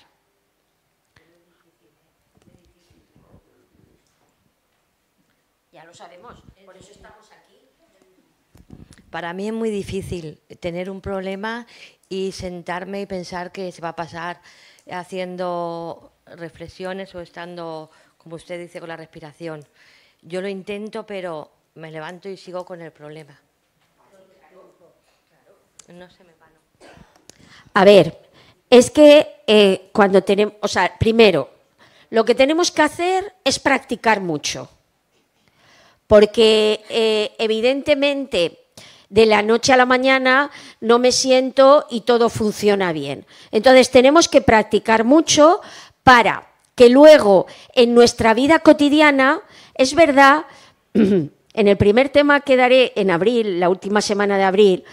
Para mí es muy difícil tener un problema y sentarme y pensar que se va a pasar haciendo reflexiones o estando, como usted dice, con la respiración. Yo lo intento, pero me levanto y sigo con el problema. No se me A ver, es que eh, cuando tenemos, o sea, primero, lo que tenemos que hacer es practicar mucho, porque eh, evidentemente de la noche a la mañana no me siento y todo funciona bien. Entonces tenemos que practicar mucho para que luego en nuestra vida cotidiana, es verdad, en el primer tema que daré en abril, la última semana de abril,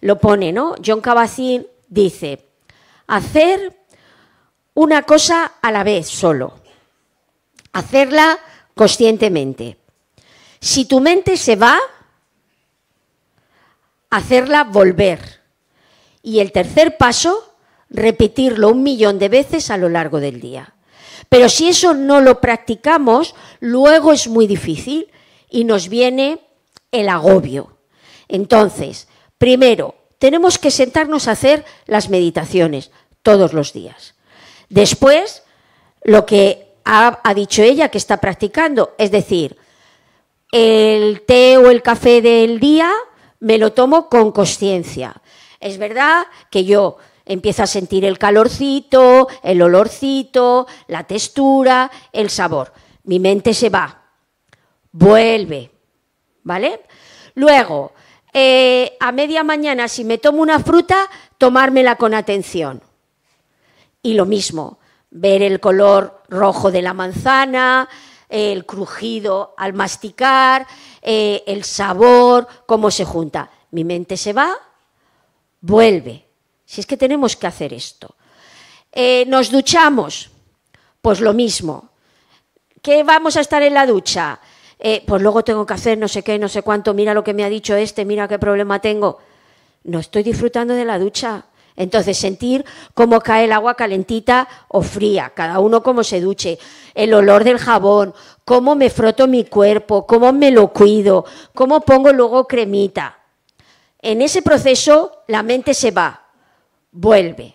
lo pone, ¿no? John Cabacín dice, hacer una cosa a la vez solo, hacerla conscientemente. Si tu mente se va, hacerla volver. Y el tercer paso, repetirlo un millón de veces a lo largo del día. Pero si eso no lo practicamos, luego es muy difícil y nos viene el agobio. Entonces, primero, tenemos que sentarnos a hacer las meditaciones todos los días. Después, lo que ha, dicho ella que está practicando, es decir, el té o el café del día, me lo tomo con conciencia. Es verdad que yo empiezo a sentir el calorcito, el olorcito, la textura, el sabor. Mi mente se va, vuelve, ¿vale? Luego, eh, a media mañana, si me tomo una fruta, tomármela con atención. Y lo mismo, ver el color rojo de la manzana, el crujido al masticar, eh, el sabor, cómo se junta. Mi mente se va, vuelve. Si es que tenemos que hacer esto. Eh, ¿Nos duchamos? Pues lo mismo. ¿Qué vamos a estar en la ducha? Eh, pues luego tengo que hacer no sé qué, no sé cuánto, mira lo que me ha dicho este, mira qué problema tengo. No estoy disfrutando de la ducha. Entonces, sentir cómo cae el agua calentita o fría, cada uno como se duche, el olor del jabón, cómo me froto mi cuerpo, cómo me lo cuido, cómo pongo luego cremita. En ese proceso la mente se va, vuelve.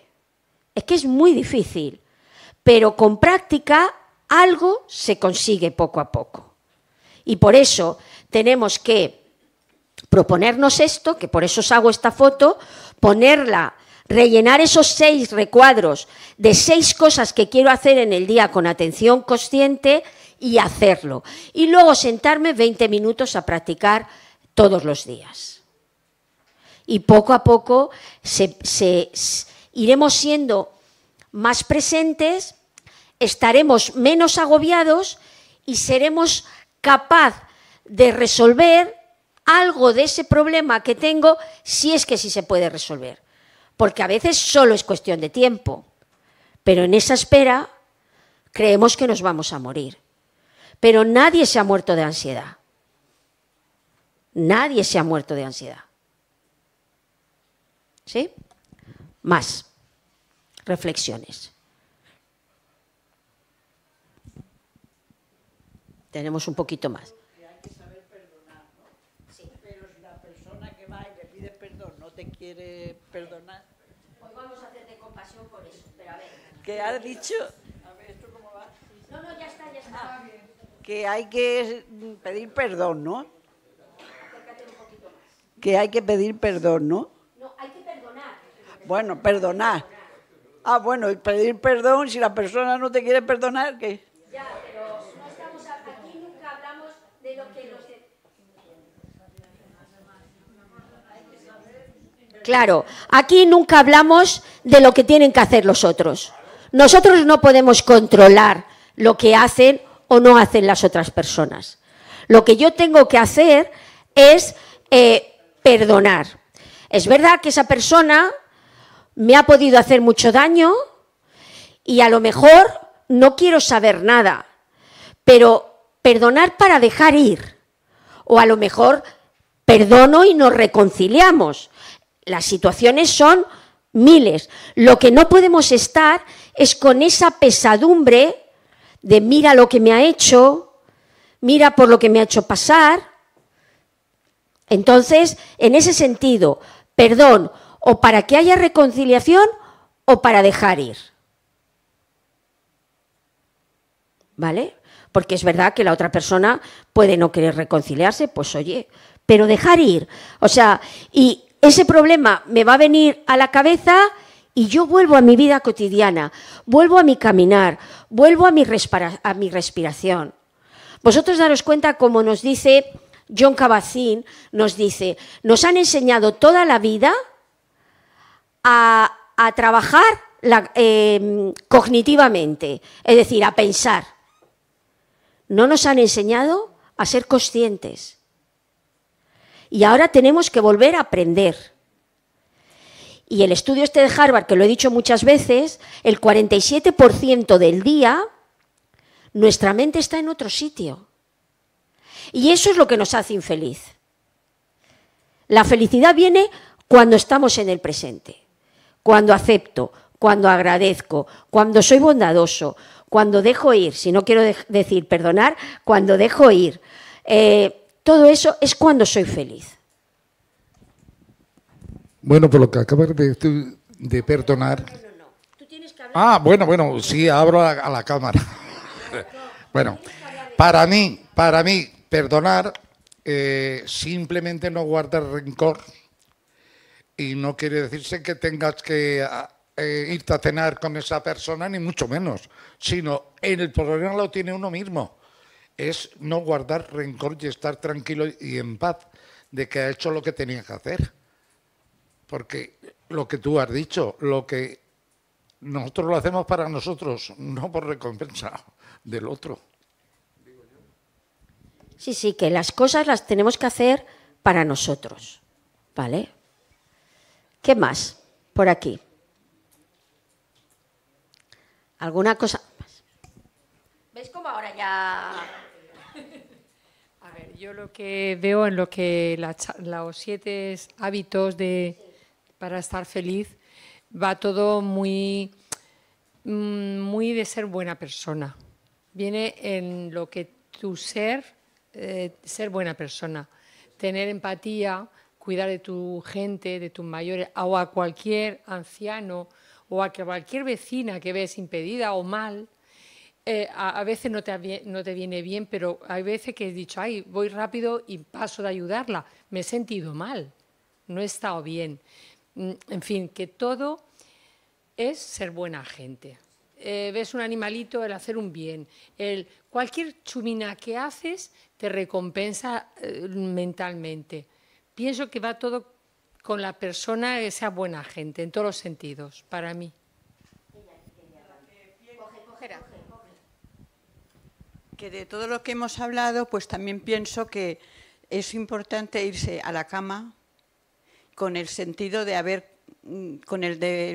Es que es muy difícil, pero con práctica algo se consigue poco a poco. Y por eso tenemos que proponernos esto, que por eso os hago esta foto, ponerla, rellenar esos seis recuadros de seis cosas que quiero hacer en el día con atención consciente y hacerlo. Y luego sentarme 20 minutos a practicar todos los días. Y poco a poco se, iremos siendo más presentes, estaremos menos agobiados y seremos capaz de resolver algo de ese problema que tengo si es que sí se puede resolver. Porque a veces solo es cuestión de tiempo. Pero en esa espera creemos que nos vamos a morir. Pero nadie se ha muerto de ansiedad. Nadie se ha muerto de ansiedad. ¿Sí? Más reflexiones. Tenemos un poquito más. Pero si la persona que que va y le pide perdón, ¿no? Hay saber perdonar, Sí. te quiere perdonar. Hoy vamos a hacerte compasión por eso, pero a ver. ¿Qué has dicho? A ver, ¿esto cómo va? No, no, ya está, ya está. Ah, que hay que pedir perdón, ¿no? Que hay que pedir perdón, ¿no? No, hay que perdonar. Bueno, perdonar. Ah, bueno, y pedir perdón, si la persona no te quiere perdonar, ¿qué? Ya, pero aquí, nunca hablamos de lo que los... Claro, aquí nunca hablamos de lo que tienen que hacer los otros. Nosotros no podemos controlar lo que hacen o no hacen las otras personas. Lo que yo tengo que hacer es eh, perdonar. Es verdad que esa persona me ha podido hacer mucho daño y a lo mejor no quiero saber nada, pero perdonar para dejar ir. O a lo mejor perdono y nos reconciliamos. Las situaciones son miles. Lo que no podemos estar es con esa pesadumbre de mira lo que me ha hecho, mira por lo que me ha hecho pasar. Entonces, en ese sentido, perdón o para que haya reconciliación o para dejar ir. ¿Vale? Porque es verdad que la otra persona puede no querer reconciliarse, pues oye, pero dejar ir. O sea, y ese problema me va a venir a la cabeza y yo vuelvo a mi vida cotidiana, vuelvo a mi caminar, vuelvo a mi, respiración. Vosotros daros cuenta como nos dice John Cabacín, nos dice, nos han enseñado toda la vida a, trabajar em, cognitivamente, es decir, a pensar. No nos han enseñado a ser conscientes. Y ahora tenemos que volver a aprender. Y el estudio este de Harvard, que lo he dicho muchas veces, el 47% del día nuestra mente está en otro sitio. Y eso es lo que nos hace infeliz. La felicidad viene cuando estamos en el presente, cuando acepto, cuando agradezco, cuando soy bondadoso, cuando dejo ir, si no quiero decir perdonar, cuando dejo ir. Eh, todo eso es cuando soy feliz. Bueno, por lo que acabas de, de perdonar. ah, bueno, bueno, sí, abro a, la cámara. bueno, para mí, para mí, perdonar eh, simplemente no guardar rencor y no quiere decirse que tengas que ah, eh, irte a cenar con esa persona, ni mucho menos, sino en el problema lo tiene uno mismo. Es no guardar rencor y estar tranquilo y en paz de que ha hecho lo que tenía que hacer porque lo que tú has dicho, lo que nosotros lo hacemos para nosotros, no por recompensa del otro. Sí, sí, que las cosas las tenemos que hacer para nosotros, ¿vale? ¿Qué más por aquí? ¿Alguna cosa más? ¿Ves cómo ahora ya... A ver, yo lo que veo en lo que los siete hábitos de para estar feliz va todo muy, mm, muy de ser buena persona. Viene en lo que tu ser, eh, ser buena persona, tener empatía, cuidar de tu gente, de tus mayores, o a cualquier anciano, o a cualquier vecina que ves impedida o mal. Eh, a, veces no te, no te viene bien, pero hay veces que he dicho, ay, voy rápido y paso de ayudarla. Me he sentido mal, no he estado bien. Mm, en fin, que todo es ser buena gente. Eh, ves un animalito, el hacer un bien, el, cualquier chumina que haces te recompensa eh, mentalmente. Pienso que va todo con la persona, esa buena gente, en todos los sentidos, para mí. Que de todo lo que hemos hablado, pues también pienso que es importante irse a la cama con el sentido de haber mm, con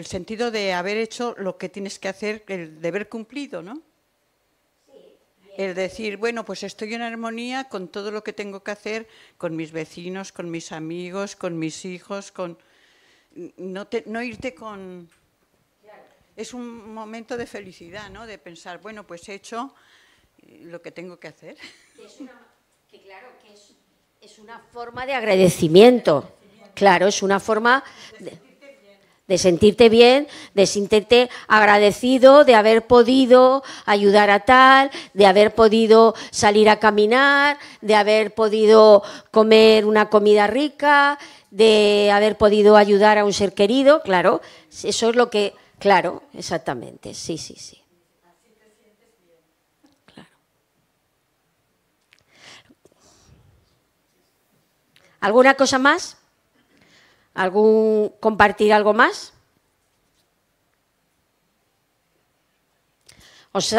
sentido de haber hecho lo que tienes que hacer, el deber cumplido, ¿no? el decir, bueno, pues estoy en armonía con todo lo que tengo que hacer, con mis vecinos, con mis amigos, con mis hijos, con mm, no, no irte con... Es un momento de felicidad, ¿no? De pensar, bueno, pues he hecho eh, lo que tengo que hacer. Que, claro, que es una forma de agradecimiento. Claro, es una forma de, sentirte bien, de sentirte agradecido de haber podido ayudar a tal, de haber podido salir a caminar, de haber podido comer una comida rica, de haber podido ayudar a un ser querido, claro, eso es lo que, claro, exactamente, sí, sí, sí. ¿Alguna cosa más? ¿Algún compartir algo más?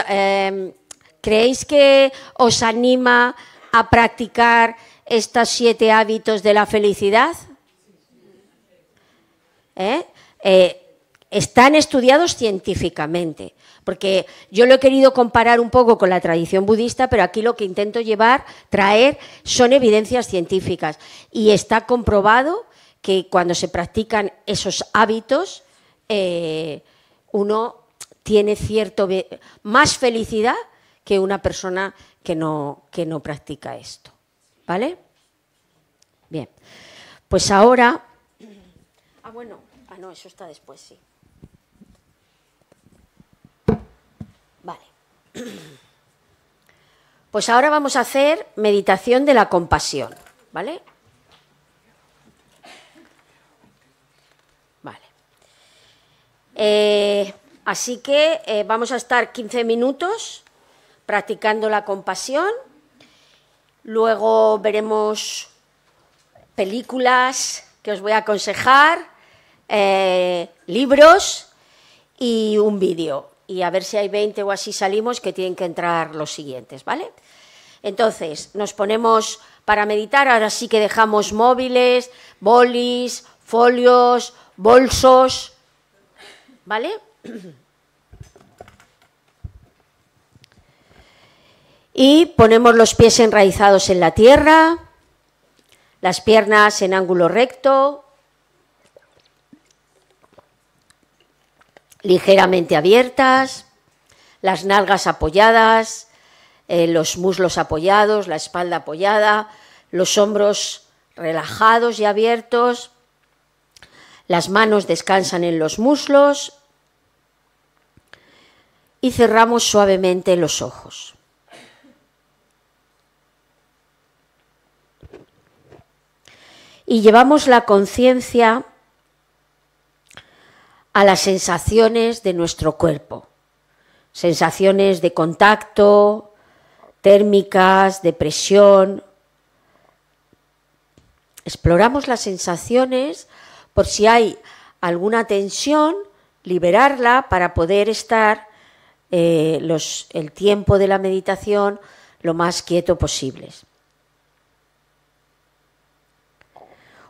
Em, ¿Creéis que os anima a practicar estos siete hábitos de la felicidad? ¿Eh? Eh, están estudiados científicamente, porque yo lo he querido comparar un poco con la tradición budista, pero aquí lo que intento llevar, traer, son evidencias científicas y está comprobado que cuando se practican esos hábitos, eh, uno tiene cierto más felicidad que una persona que no, que no practica esto. ¿Vale? Bien. Pues ahora. Ah, bueno. Ah, no, eso está después, sí. Vale. Pues ahora vamos a hacer meditación de la compasión. ¿Vale? Eh, así que eh, vamos a estar 15 minutos practicando la compasión. Luego veremos películas que os voy a aconsejar, eh, libros y un vídeo. Y a ver si hay 20 o así salimos que tienen que entrar los siguientes, ¿vale? Entonces, nos ponemos para meditar, ahora sí que dejamos móviles, bolis, folios, bolsos ¿Vale? Y ponemos los pies enraizados en la tierra, las piernas en ángulo recto, ligeramente abiertas, las nalgas apoyadas, eh, los muslos apoyados, la espalda apoyada, los hombros relajados y abiertos, las manos descansan en los muslos y cerramos suavemente los ojos. Y llevamos la conciencia a las sensaciones de nuestro cuerpo, sensaciones de contacto, térmicas, de presión. Exploramos las sensaciones por si hay alguna tensión, liberarla para poder estar eh, el tiempo de la meditación lo más quieto posible.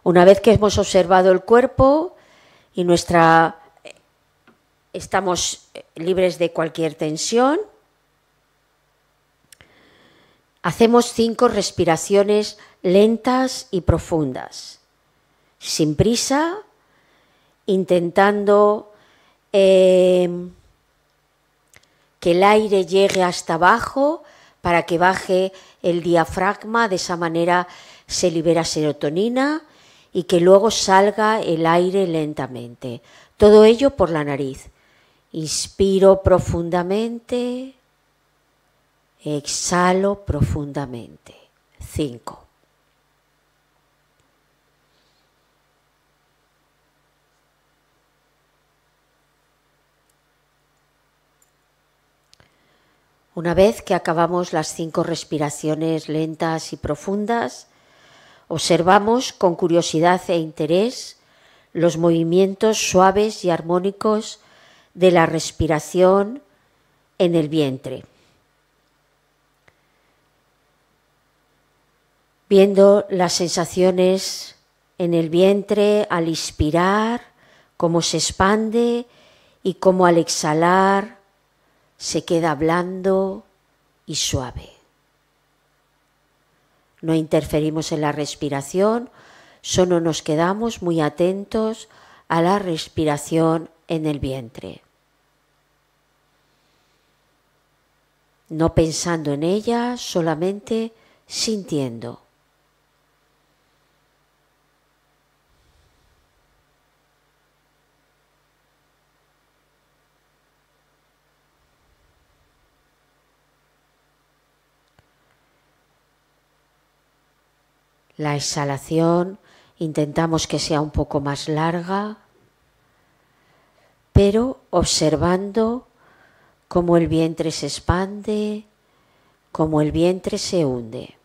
Una vez que hemos observado el cuerpo y nuestra estamos libres de cualquier tensión, hacemos cinco respiraciones lentas y profundas sin prisa, intentando eh, que el aire llegue hasta abajo para que baje el diafragma, de esa manera se libera serotonina y que luego salga el aire lentamente. Todo ello por la nariz. Inspiro profundamente, exhalo profundamente. Cinco. Una vez que acabamos las cinco respiraciones lentas y profundas, observamos con curiosidad e interés los movimientos suaves y armónicos de la respiración en el vientre. Viendo las sensaciones en el vientre al inspirar, cómo se expande y cómo al exhalar se queda blando y suave. No interferimos en la respiración, solo nos quedamos muy atentos a la respiración en el vientre. No pensando en ella, solamente sintiendo. La exhalación intentamos que sea un poco más larga, pero observando cómo el vientre se expande, cómo el vientre se hunde.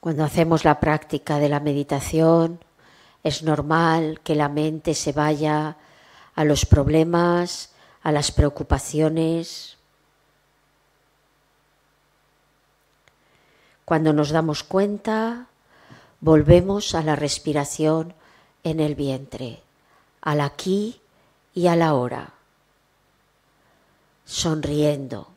Cuando hacemos la práctica de la meditación, es normal que la mente se vaya a los problemas, a las preocupaciones, Cuando nos damos cuenta, volvemos a la respiración en el vientre, al aquí y a la hora, sonriendo,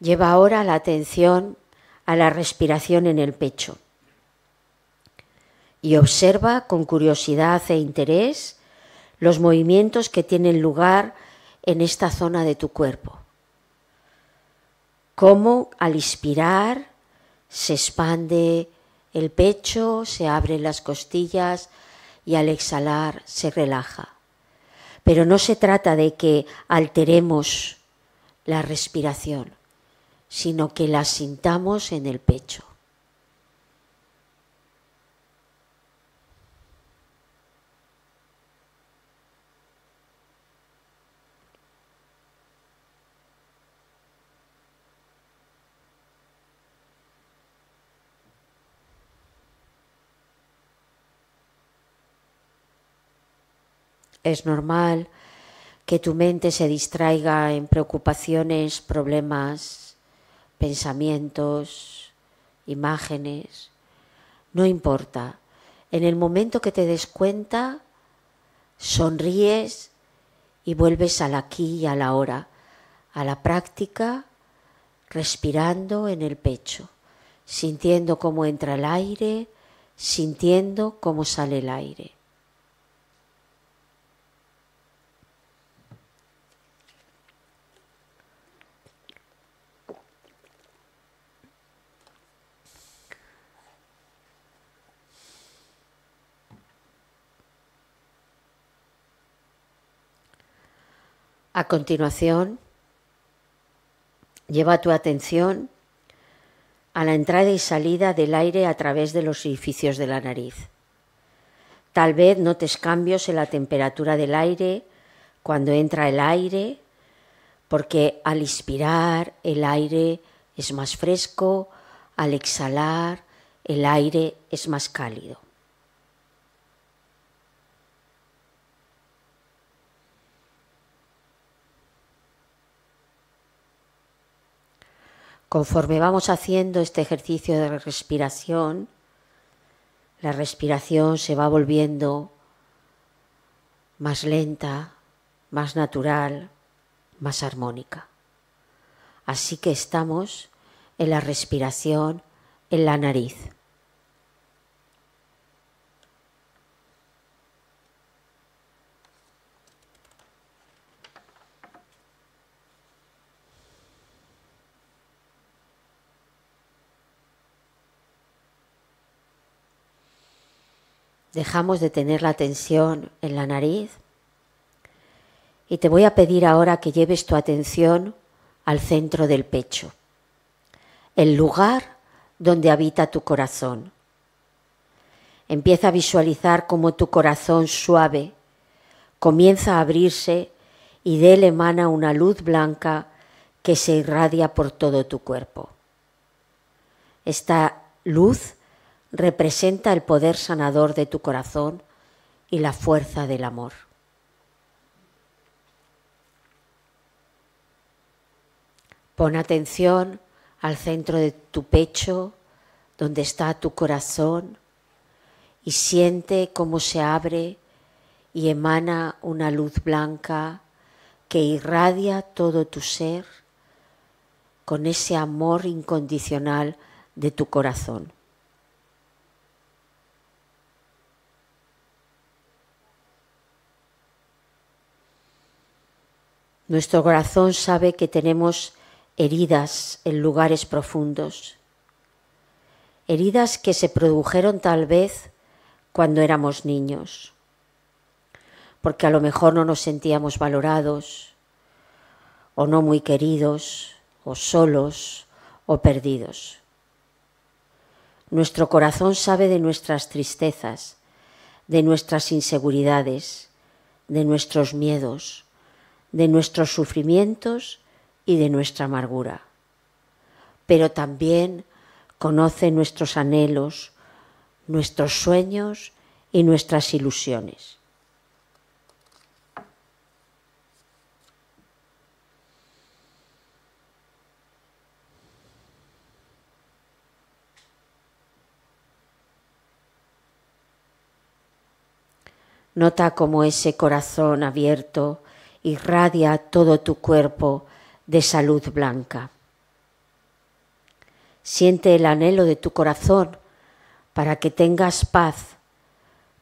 Lleva ahora la atención a la respiración en el pecho y observa con curiosidad e interés los movimientos que tienen lugar en esta zona de tu cuerpo. Cómo al inspirar se expande el pecho, se abren las costillas y al exhalar se relaja. Pero no se trata de que alteremos la respiración sino que la sintamos en el pecho. Es normal que tu mente se distraiga en preocupaciones, problemas, pensamientos, imágenes, no importa. En el momento que te des cuenta, sonríes y vuelves al aquí y a la hora, a la práctica, respirando en el pecho, sintiendo cómo entra el aire, sintiendo cómo sale el aire. A continuación, lleva tu atención a la entrada y salida del aire a través de los orificios de la nariz. Tal vez notes cambios en la temperatura del aire cuando entra el aire, porque al inspirar el aire es más fresco, al exhalar el aire es más cálido. Conforme vamos haciendo este ejercicio de respiración, la respiración se va volviendo más lenta, más natural, más armónica. Así que estamos en la respiración en la nariz. dejamos de tener la tensión en la nariz y te voy a pedir ahora que lleves tu atención al centro del pecho, el lugar donde habita tu corazón. Empieza a visualizar cómo tu corazón suave comienza a abrirse y de él emana una luz blanca que se irradia por todo tu cuerpo. Esta luz representa el poder sanador de tu corazón y la fuerza del amor. Pon atención al centro de tu pecho, donde está tu corazón, y siente cómo se abre y emana una luz blanca que irradia todo tu ser con ese amor incondicional de tu corazón. Nuestro corazón sabe que tenemos heridas en lugares profundos, heridas que se produjeron tal vez cuando éramos niños, porque a lo mejor no nos sentíamos valorados, o no muy queridos, o solos, o perdidos. Nuestro corazón sabe de nuestras tristezas, de nuestras inseguridades, de nuestros miedos, de nuestros sufrimientos y de nuestra amargura. Pero también conoce nuestros anhelos, nuestros sueños y nuestras ilusiones. Nota cómo ese corazón abierto irradia todo tu cuerpo de salud blanca. Siente el anhelo de tu corazón para que tengas paz,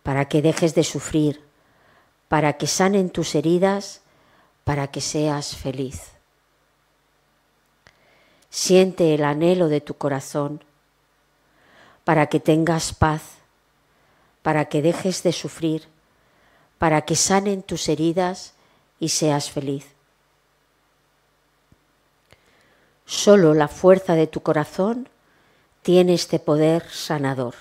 para que dejes de sufrir, para que sanen tus heridas, para que seas feliz. Siente el anhelo de tu corazón para que tengas paz, para que dejes de sufrir, para que sanen tus heridas, y seas feliz. Solo la fuerza de tu corazón tiene este poder sanador.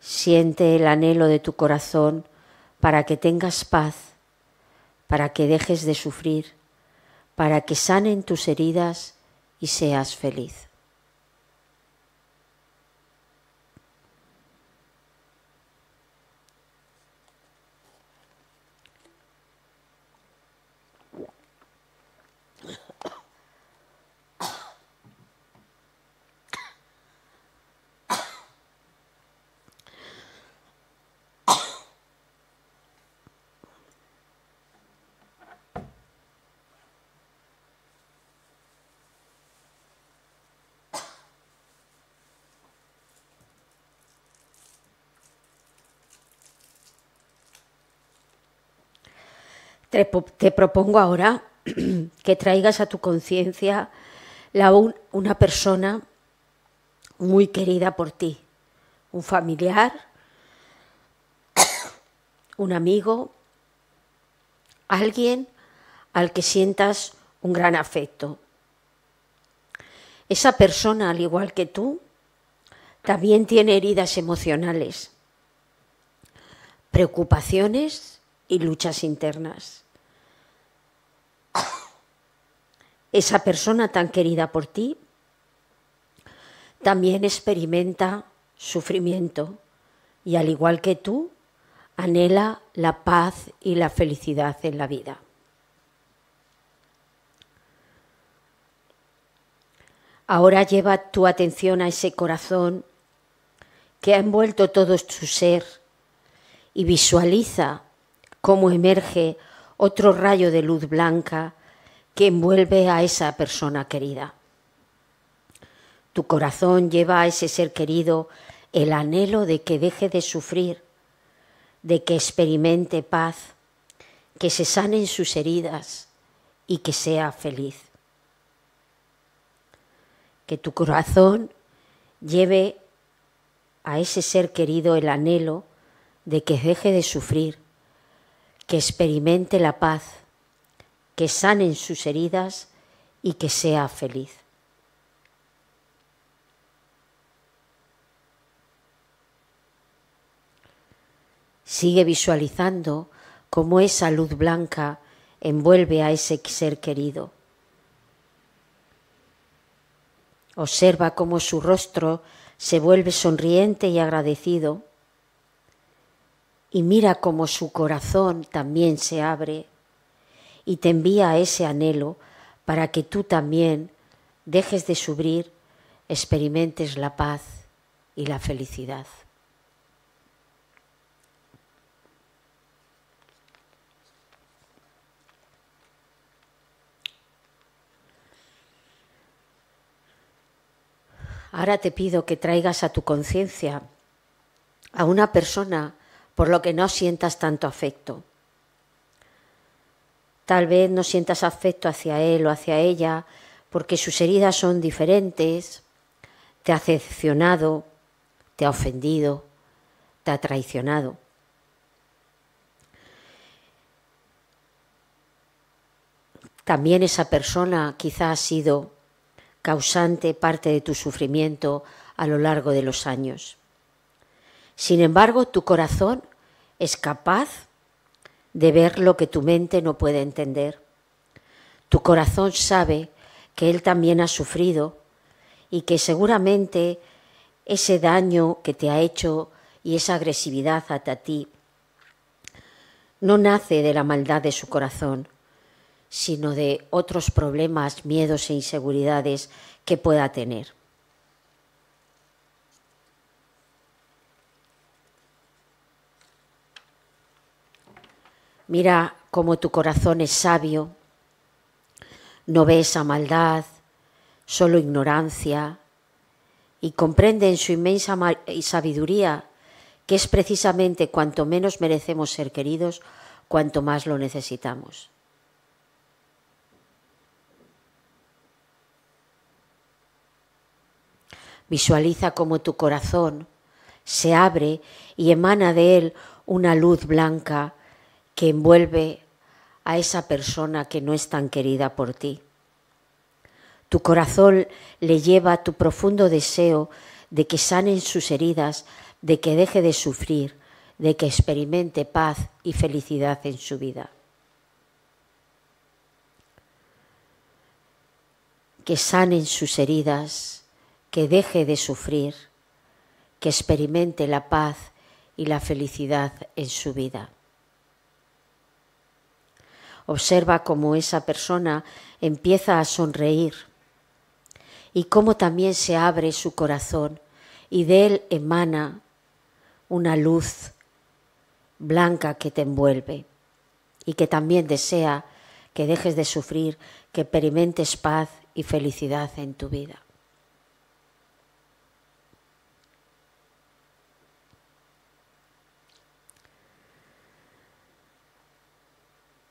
Siente el anhelo de tu corazón para que tengas paz para que dejes de sufrir, para que sanen tus heridas y seas feliz. Te, propongo ahora que traigas a tu conciencia una persona muy querida por ti, un familiar, un amigo, alguien al que sientas un gran afecto. Esa persona, al igual que tú, también tiene heridas emocionales, preocupaciones y luchas internas. esa persona tan querida por ti también experimenta sufrimiento y al igual que tú, anhela la paz y la felicidad en la vida. Ahora lleva tu atención a ese corazón que ha envuelto todo su ser y visualiza cómo emerge otro rayo de luz blanca que envuelve a esa persona querida. Tu corazón lleva a ese ser querido el anhelo de que deje de sufrir, de que experimente paz, que se sanen sus heridas y que sea feliz. Que tu corazón lleve a ese ser querido el anhelo de que deje de sufrir, que experimente la paz que sanen sus heridas y que sea feliz. Sigue visualizando cómo esa luz blanca envuelve a ese ser querido. Observa cómo su rostro se vuelve sonriente y agradecido y mira cómo su corazón también se abre y te envía ese anhelo para que tú también dejes de sufrir, experimentes la paz y la felicidad. Ahora te pido que traigas a tu conciencia a una persona por lo que no sientas tanto afecto Tal vez no sientas afecto hacia él o hacia ella porque sus heridas son diferentes, te ha decepcionado, te ha ofendido, te ha traicionado. También esa persona quizá ha sido causante parte de tu sufrimiento a lo largo de los años. Sin embargo, tu corazón es capaz de ver lo que tu mente no puede entender. Tu corazón sabe que Él también ha sufrido y que seguramente ese daño que te ha hecho y esa agresividad hacia ti no nace de la maldad de su corazón, sino de otros problemas, miedos e inseguridades que pueda tener. Mira cómo tu corazón es sabio, no ve esa maldad, solo ignorancia, y comprende en su inmensa sabiduría que es precisamente cuanto menos merecemos ser queridos, cuanto más lo necesitamos. Visualiza cómo tu corazón se abre y emana de él una luz blanca que envuelve a esa persona que no es tan querida por ti. Tu corazón le lleva tu profundo deseo de que sanen sus heridas, de que deje de sufrir, de que experimente paz y felicidad en su vida. Que sanen sus heridas, que deje de sufrir, que experimente la paz y la felicidad en su vida. Observa cómo esa persona empieza a sonreír y cómo también se abre su corazón y de él emana una luz blanca que te envuelve y que también desea que dejes de sufrir, que experimentes paz y felicidad en tu vida.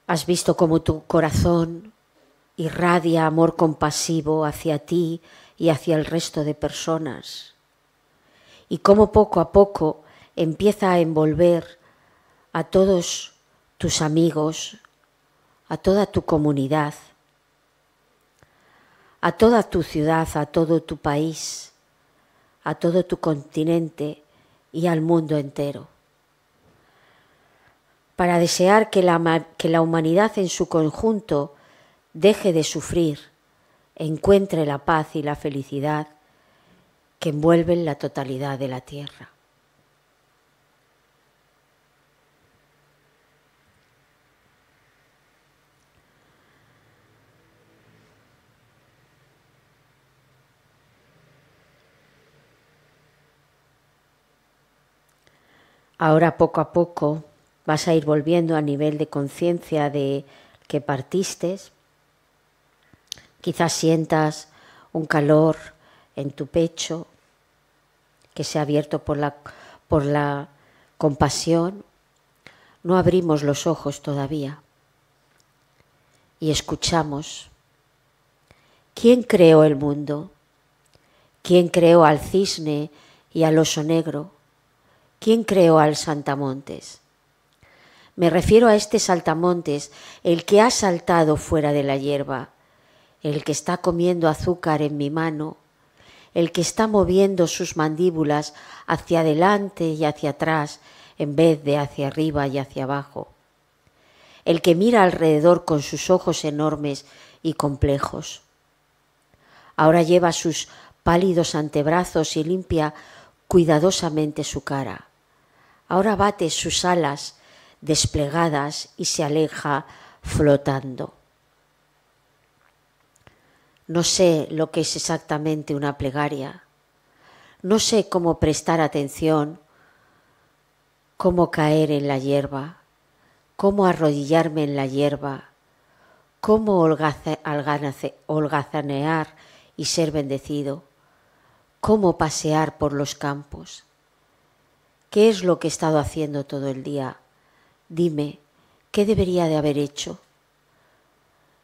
Has visto cómo tu corazón irradia amor compasivo hacia ti y hacia el resto de personas, y cómo poco a poco empieza a envolver a todos tus amigos, a toda tu comunidad, a toda tu ciudad, a todo tu país, a todo tu continente y al mundo entero para desear que la, que la humanidad en su conjunto deje de sufrir, encuentre la paz y la felicidad que envuelven la totalidad de la Tierra. Ahora poco a poco vas a ir volviendo a nivel de conciencia de que partiste. Quizás sientas un calor en tu pecho que se ha abierto por la, por la compasión. No abrimos los ojos todavía y escuchamos. ¿Quién creó el mundo? ¿Quién creó al cisne y al oso negro? ¿Quién creó al Santamontes? Me refiero a este saltamontes, el que ha saltado fuera de la hierba, el que está comiendo azúcar en mi mano, el que está moviendo sus mandíbulas hacia adelante y hacia atrás en vez de hacia arriba y hacia abajo, el que mira alrededor con sus ojos enormes y complejos. Ahora lleva sus pálidos antebrazos y limpia cuidadosamente su cara. Ahora bate sus alas desplegadas y se aleja flotando. No sé lo que es exactamente una plegaria, no sé cómo prestar atención, cómo caer en la hierba, cómo arrodillarme en la hierba, cómo holgazanear y ser bendecido, cómo pasear por los campos. ¿Qué es lo que he estado haciendo todo el día? Dime, ¿qué debería de haber hecho?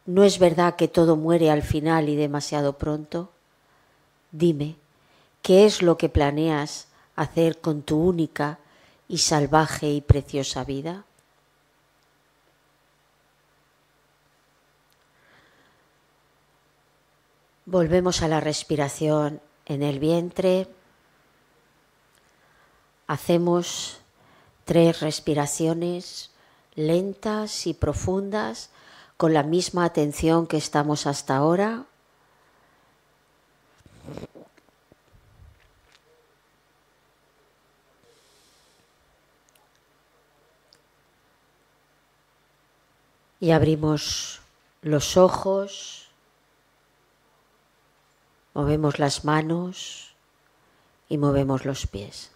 ¿No es verdad que todo muere al final y demasiado pronto? Dime, ¿qué es lo que planeas hacer con tu única y salvaje y preciosa vida? Volvemos a la respiración en el vientre. Hacemos Tres respiraciones lentas y profundas con la misma atención que estamos hasta ahora. Y abrimos los ojos, movemos las manos y movemos los pies.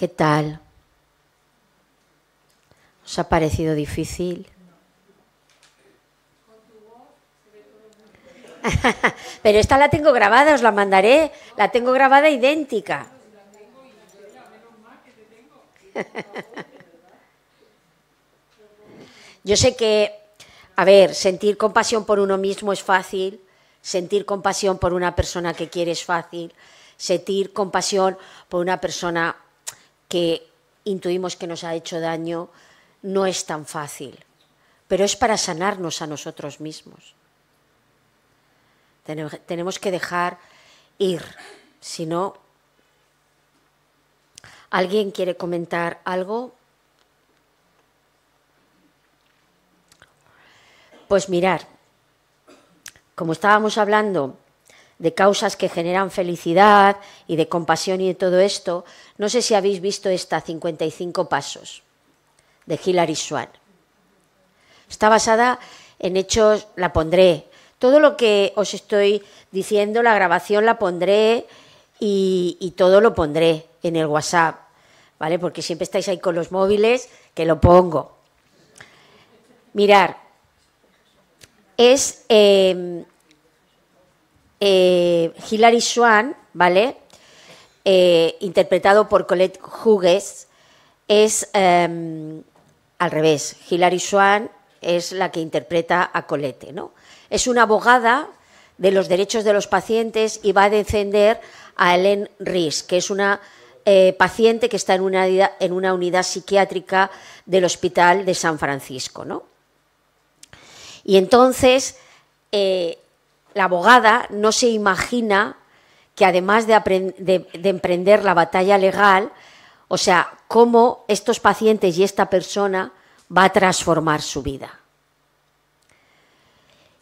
¿Qué tal? ¿Os ha parecido difícil? Pero esta la tengo grabada, os la mandaré. La tengo grabada idéntica. Yo sé que, a ver, sentir compasión por uno mismo es fácil, sentir compasión por una persona que quiere es fácil, sentir compasión por una persona que intuimos que nos ha hecho daño no es tan fácil, pero es para sanarnos a nosotros mismos. Tenemos que dejar ir, si no... ¿Alguien quiere comentar algo? Pues mirar, como estábamos hablando de causas que generan felicidad y de compasión y de todo esto, no sé si habéis visto esta 55 Pasos de Hilary Swan. Está basada en hechos, la pondré. Todo lo que os estoy diciendo, la grabación la pondré y, todo lo pondré en el WhatsApp, ¿vale? Porque siempre estáis ahí con los móviles, que lo pongo. Mirar, es em, eh, Hilary Swan, ¿vale? Eh, interpretado por Colette Hugues es em, al revés. Hilary Swan es la que interpreta a Colette, ¿no? Es una abogada de los derechos de los pacientes y va a defender a Ellen Ries, que es una eh, paciente que está en una, en una, unidad psiquiátrica del hospital de San Francisco, ¿no? Y entonces la abogada no se imagina que además de, emprender la batalla legal, o sea, cómo estos pacientes y esta persona va a transformar su vida.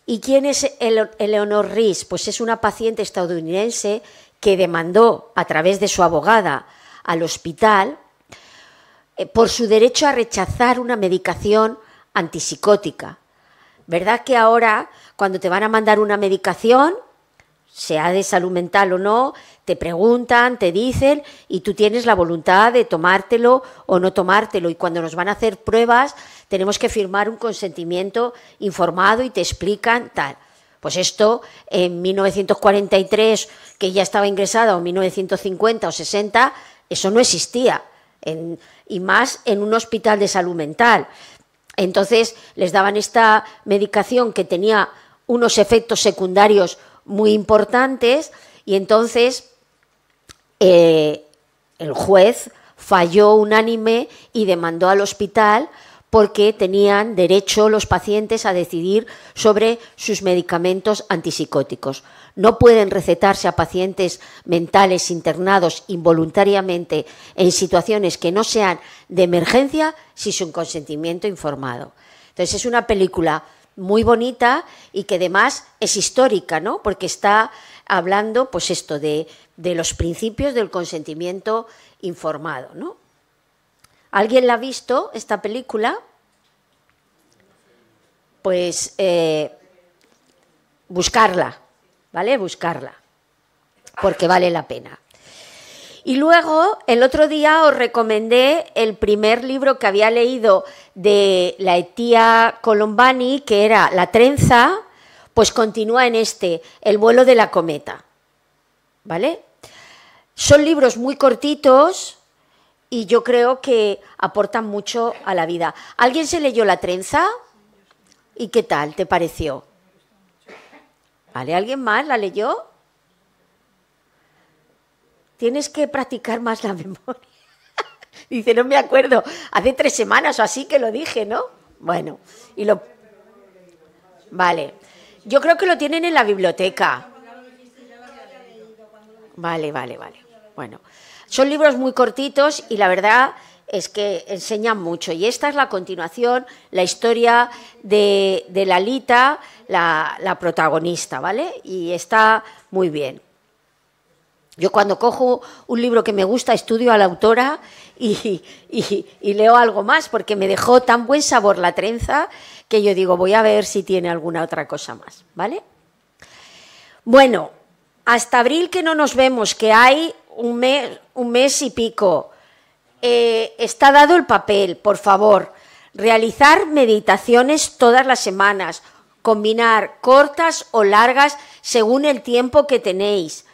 ¿Y quién es Eleonor Riz? Pues es una paciente estadounidense que demandó a través de su abogada al hospital eh, por su derecho a rechazar una medicación antipsicótica. ¿Verdad que ahora cuando te van a mandar una medicación, sea de salud mental o no, te preguntan, te dicen y tú tienes la voluntad de tomártelo o no tomártelo. Y cuando nos van a hacer pruebas, tenemos que firmar un consentimiento informado y te explican tal. Pues esto en 1943, que ya estaba ingresada, o 1950 o 60, eso no existía. y más en un hospital de salud mental. Entonces les daban esta medicación que tenía unos efectos secundarios muy importantes y entonces eh, el juez falló unánime y demandó al hospital porque tenían derecho los pacientes a decidir sobre sus medicamentos antipsicóticos. No pueden recetarse a pacientes mentales internados involuntariamente en situaciones que no sean de emergencia sin su consentimiento informado. Entonces es una película muy bonita y que además es histórica, ¿no? Porque está hablando, pues esto, de, los principios del consentimiento informado, ¿no? ¿Alguien la ha visto, esta película? Pues eh, buscarla, ¿vale? Buscarla, porque vale la pena. Y luego, el otro día os recomendé el primer libro que había leído de la Etía Colombani, que era la trenza, pues continúa en este, El vuelo de la cometa. ¿Vale? Son libros muy cortitos y yo creo que aportan mucho a la vida. ¿Alguien se leyó La trenza? ¿Y qué tal te pareció? ¿Vale? ¿Alguien más la leyó? Tienes que practicar más la memoria. Dice, no me acuerdo, hace tres semanas o así que lo dije, ¿no? Bueno, y lo... Vale, yo creo que lo tienen en la biblioteca. Vale, vale, vale. Bueno, son libros muy cortitos y la verdad es que enseñan mucho. Y esta es la continuación, la historia de, de Lalita, la, la, protagonista, ¿vale? Y está muy bien. Yo cuando cojo un libro que me gusta, estudio a la autora y, leo algo más, porque me dejó tan buen sabor la trenza que yo digo, voy a ver si tiene alguna otra cosa más, ¿vale? Bueno, hasta abril que no nos vemos, que hay un mes, y pico. Eh, está dado el papel, por favor. Realizar meditaciones todas las semanas, combinar cortas o largas según el tiempo que tenéis.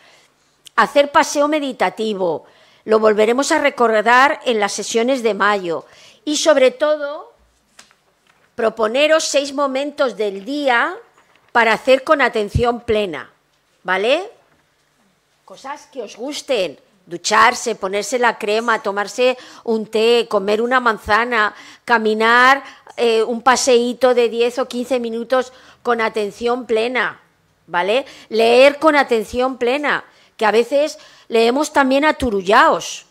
Hacer paseo meditativo, lo volveremos a recordar en las sesiones de mayo y sobre todo proponeros seis momentos del día para hacer con atención plena, ¿vale? Cosas que os gusten, ducharse, ponerse la crema, tomarse un té, comer una manzana, caminar eh, un paseíto de 10 o 15 minutos con atención plena, ¿vale? Leer con atención plena, que a veces leemos también a Turullaos,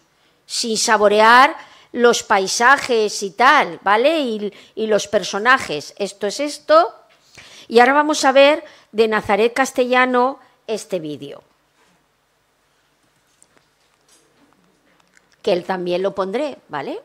sin saborear los paisajes y tal, ¿vale? Y, y los personajes. Esto es esto. Y ahora vamos a ver de Nazaret Castellano este vídeo. Que él también lo pondré, ¿vale?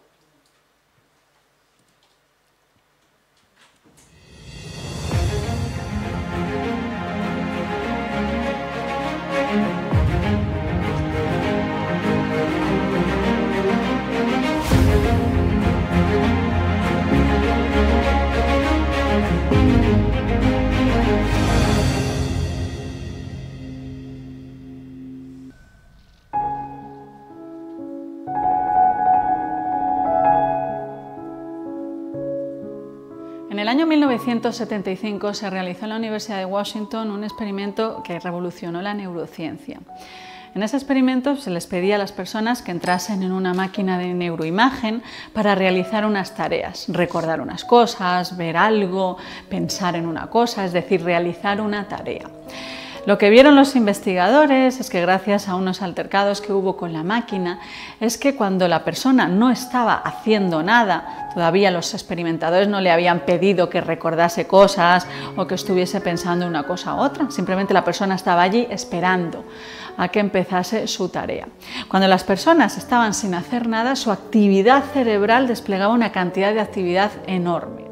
En 1975 se realizó en la Universidad de Washington un experimento que revolucionó la neurociencia. En ese experimento se les pedía a las personas que entrasen en una máquina de neuroimagen para realizar unas tareas, recordar unas cosas, ver algo, pensar en una cosa, es decir, realizar una tarea. Lo que vieron los investigadores es que gracias a unos altercados que hubo con la máquina, es que cuando la persona no estaba haciendo nada, todavía los experimentadores no le habían pedido que recordase cosas o que estuviese pensando una cosa u otra, simplemente la persona estaba allí esperando a que empezase su tarea. Cuando las personas estaban sin hacer nada, su actividad cerebral desplegaba una cantidad de actividad enorme.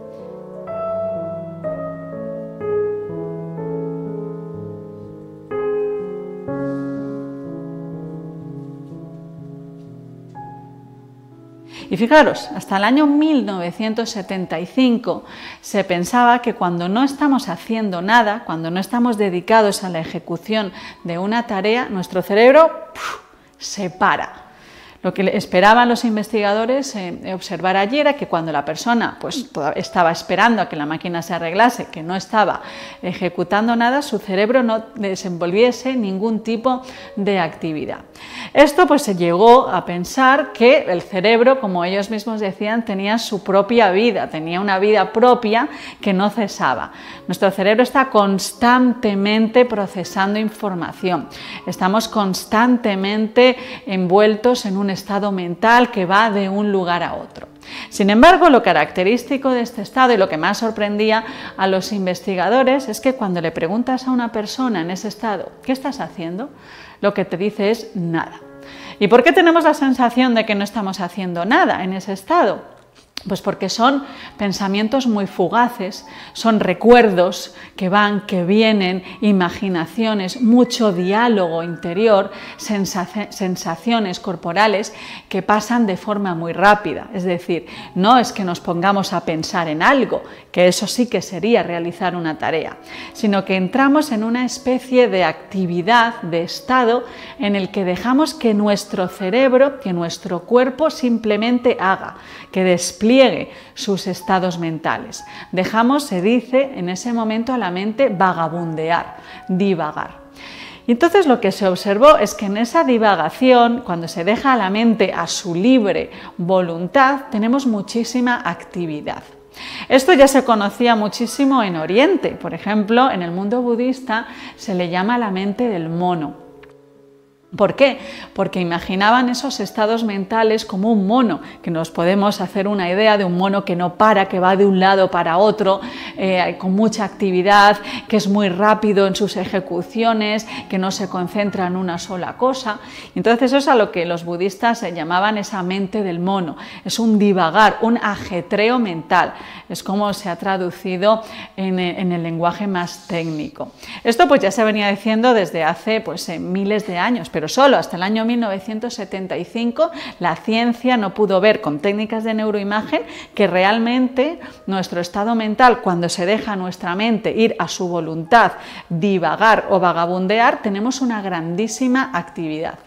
Y fijaros, hasta el año 1975 se pensaba que cuando no estamos haciendo nada, cuando no estamos dedicados a la ejecución de una tarea, nuestro cerebro se para lo que esperaban los investigadores eh, observar allí era que cuando la persona pues, estaba esperando a que la máquina se arreglase, que no estaba ejecutando nada, su cerebro no desenvolviese ningún tipo de actividad. Esto pues se llegó a pensar que el cerebro, como ellos mismos decían, tenía su propia vida, tenía una vida propia que no cesaba. Nuestro cerebro está constantemente procesando información, estamos constantemente envueltos en un estado mental que va de un lugar a otro. Sin embargo, lo característico de este estado y lo que más sorprendía a los investigadores es que cuando le preguntas a una persona en ese estado, ¿qué estás haciendo? Lo que te dice es nada. ¿Y por qué tenemos la sensación de que no estamos haciendo nada en ese estado? Pues porque son pensamientos muy fugaces, son recuerdos que van, que vienen, imaginaciones, mucho diálogo interior, sensaciones corporales que pasan de forma muy rápida. Es decir, no es que nos pongamos a pensar en algo, que eso sí que sería realizar una tarea, sino que entramos en una especie de actividad, de estado, en el que dejamos que nuestro cerebro, que nuestro cuerpo simplemente haga, que despliegue sus estados mentales. Dejamos, se dice, en ese momento a la mente vagabundear, divagar. Y entonces lo que se observó es que en esa divagación, cuando se deja a la mente a su libre voluntad, tenemos muchísima actividad. Esto ya se conocía muchísimo en Oriente, por ejemplo, en el mundo budista se le llama la mente del mono. ¿Por qué? Porque imaginaban esos estados mentales como un mono, que nos podemos hacer una idea de un mono que no para, que va de un lado para otro, eh, con mucha actividad, que es muy rápido en sus ejecuciones, que no se concentra en una sola cosa. Entonces eso es a lo que los budistas llamaban esa mente del mono. Es un divagar, un ajetreo mental. Es como se ha traducido en, eh, en el lenguaje más técnico. Esto pues ya se venía diciendo desde hace pues, eh, miles de años pero solo hasta el año 1975 la ciencia no pudo ver con técnicas de neuroimagen que realmente nuestro estado mental, cuando se deja nuestra mente ir a su voluntad, divagar o vagabundear, tenemos una grandísima actividad.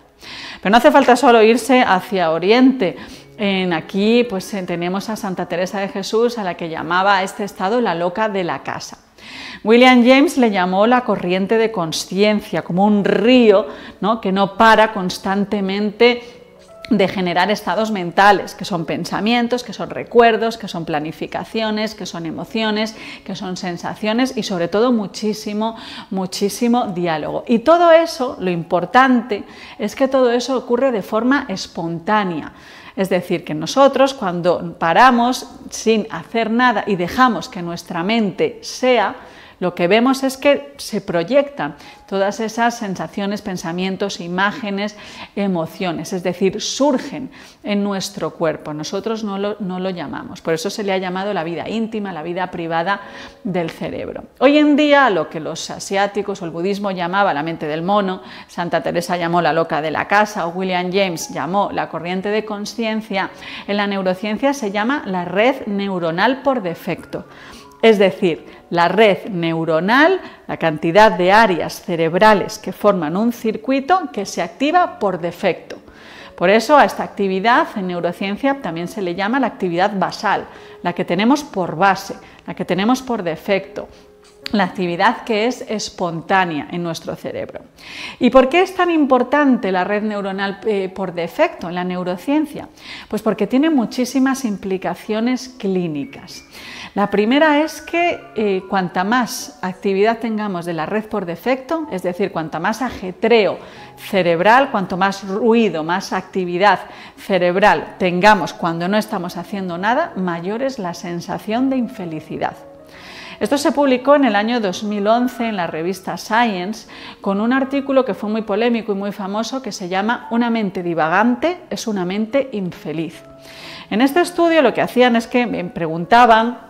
Pero no hace falta solo irse hacia Oriente. En aquí pues, eh, tenemos a Santa Teresa de Jesús, a la que llamaba a este estado la loca de la casa. William James le llamó la corriente de conciencia, como un río que no para constantemente de generar estados mentales, que son pensamientos, que son recuerdos, que son planificaciones, que son emociones, que son sensaciones y sobre todo muchísimo, muchísimo diálogo. Y todo eso, lo importante, es que todo eso ocurre de forma espontánea. Es decir, que nosotros cuando paramos sin hacer nada y dejamos que nuestra mente sea, lo que vemos es que se proyectan todas esas sensaciones, pensamientos, imágenes, emociones, es decir, surgen en nuestro cuerpo. Nosotros no lo, llamamos, por eso se le ha llamado la vida íntima, la vida privada del cerebro. Hoy en día lo que los asiáticos o el budismo llamaba la mente del mono, Santa Teresa llamó la loca de la casa o William James llamó la corriente de conciencia, en la neurociencia se llama la red neuronal por defecto. Es decir, la red neuronal, la cantidad de áreas cerebrales que forman un circuito que se activa por defecto. Por eso a esta actividad en neurociencia también se le llama la actividad basal, la que tenemos por base, la que tenemos por defecto, la actividad que es espontánea en nuestro cerebro. ¿Y por qué es tan importante la red neuronal eh, por defecto en la neurociencia? Pues porque tiene muchísimas implicaciones clínicas. La primera es que eh, cuanta más actividad tengamos de la red por defecto, es decir, cuanta más ajetreo cerebral, cuanto más ruido, más actividad cerebral tengamos cuando no estamos haciendo nada, mayor es la sensación de infelicidad. Esto se publicó en el año 2011 en la revista Science con un artículo que fue muy polémico y muy famoso que se llama Una mente divagante es una mente infeliz. En este estudio lo que hacían es que preguntaban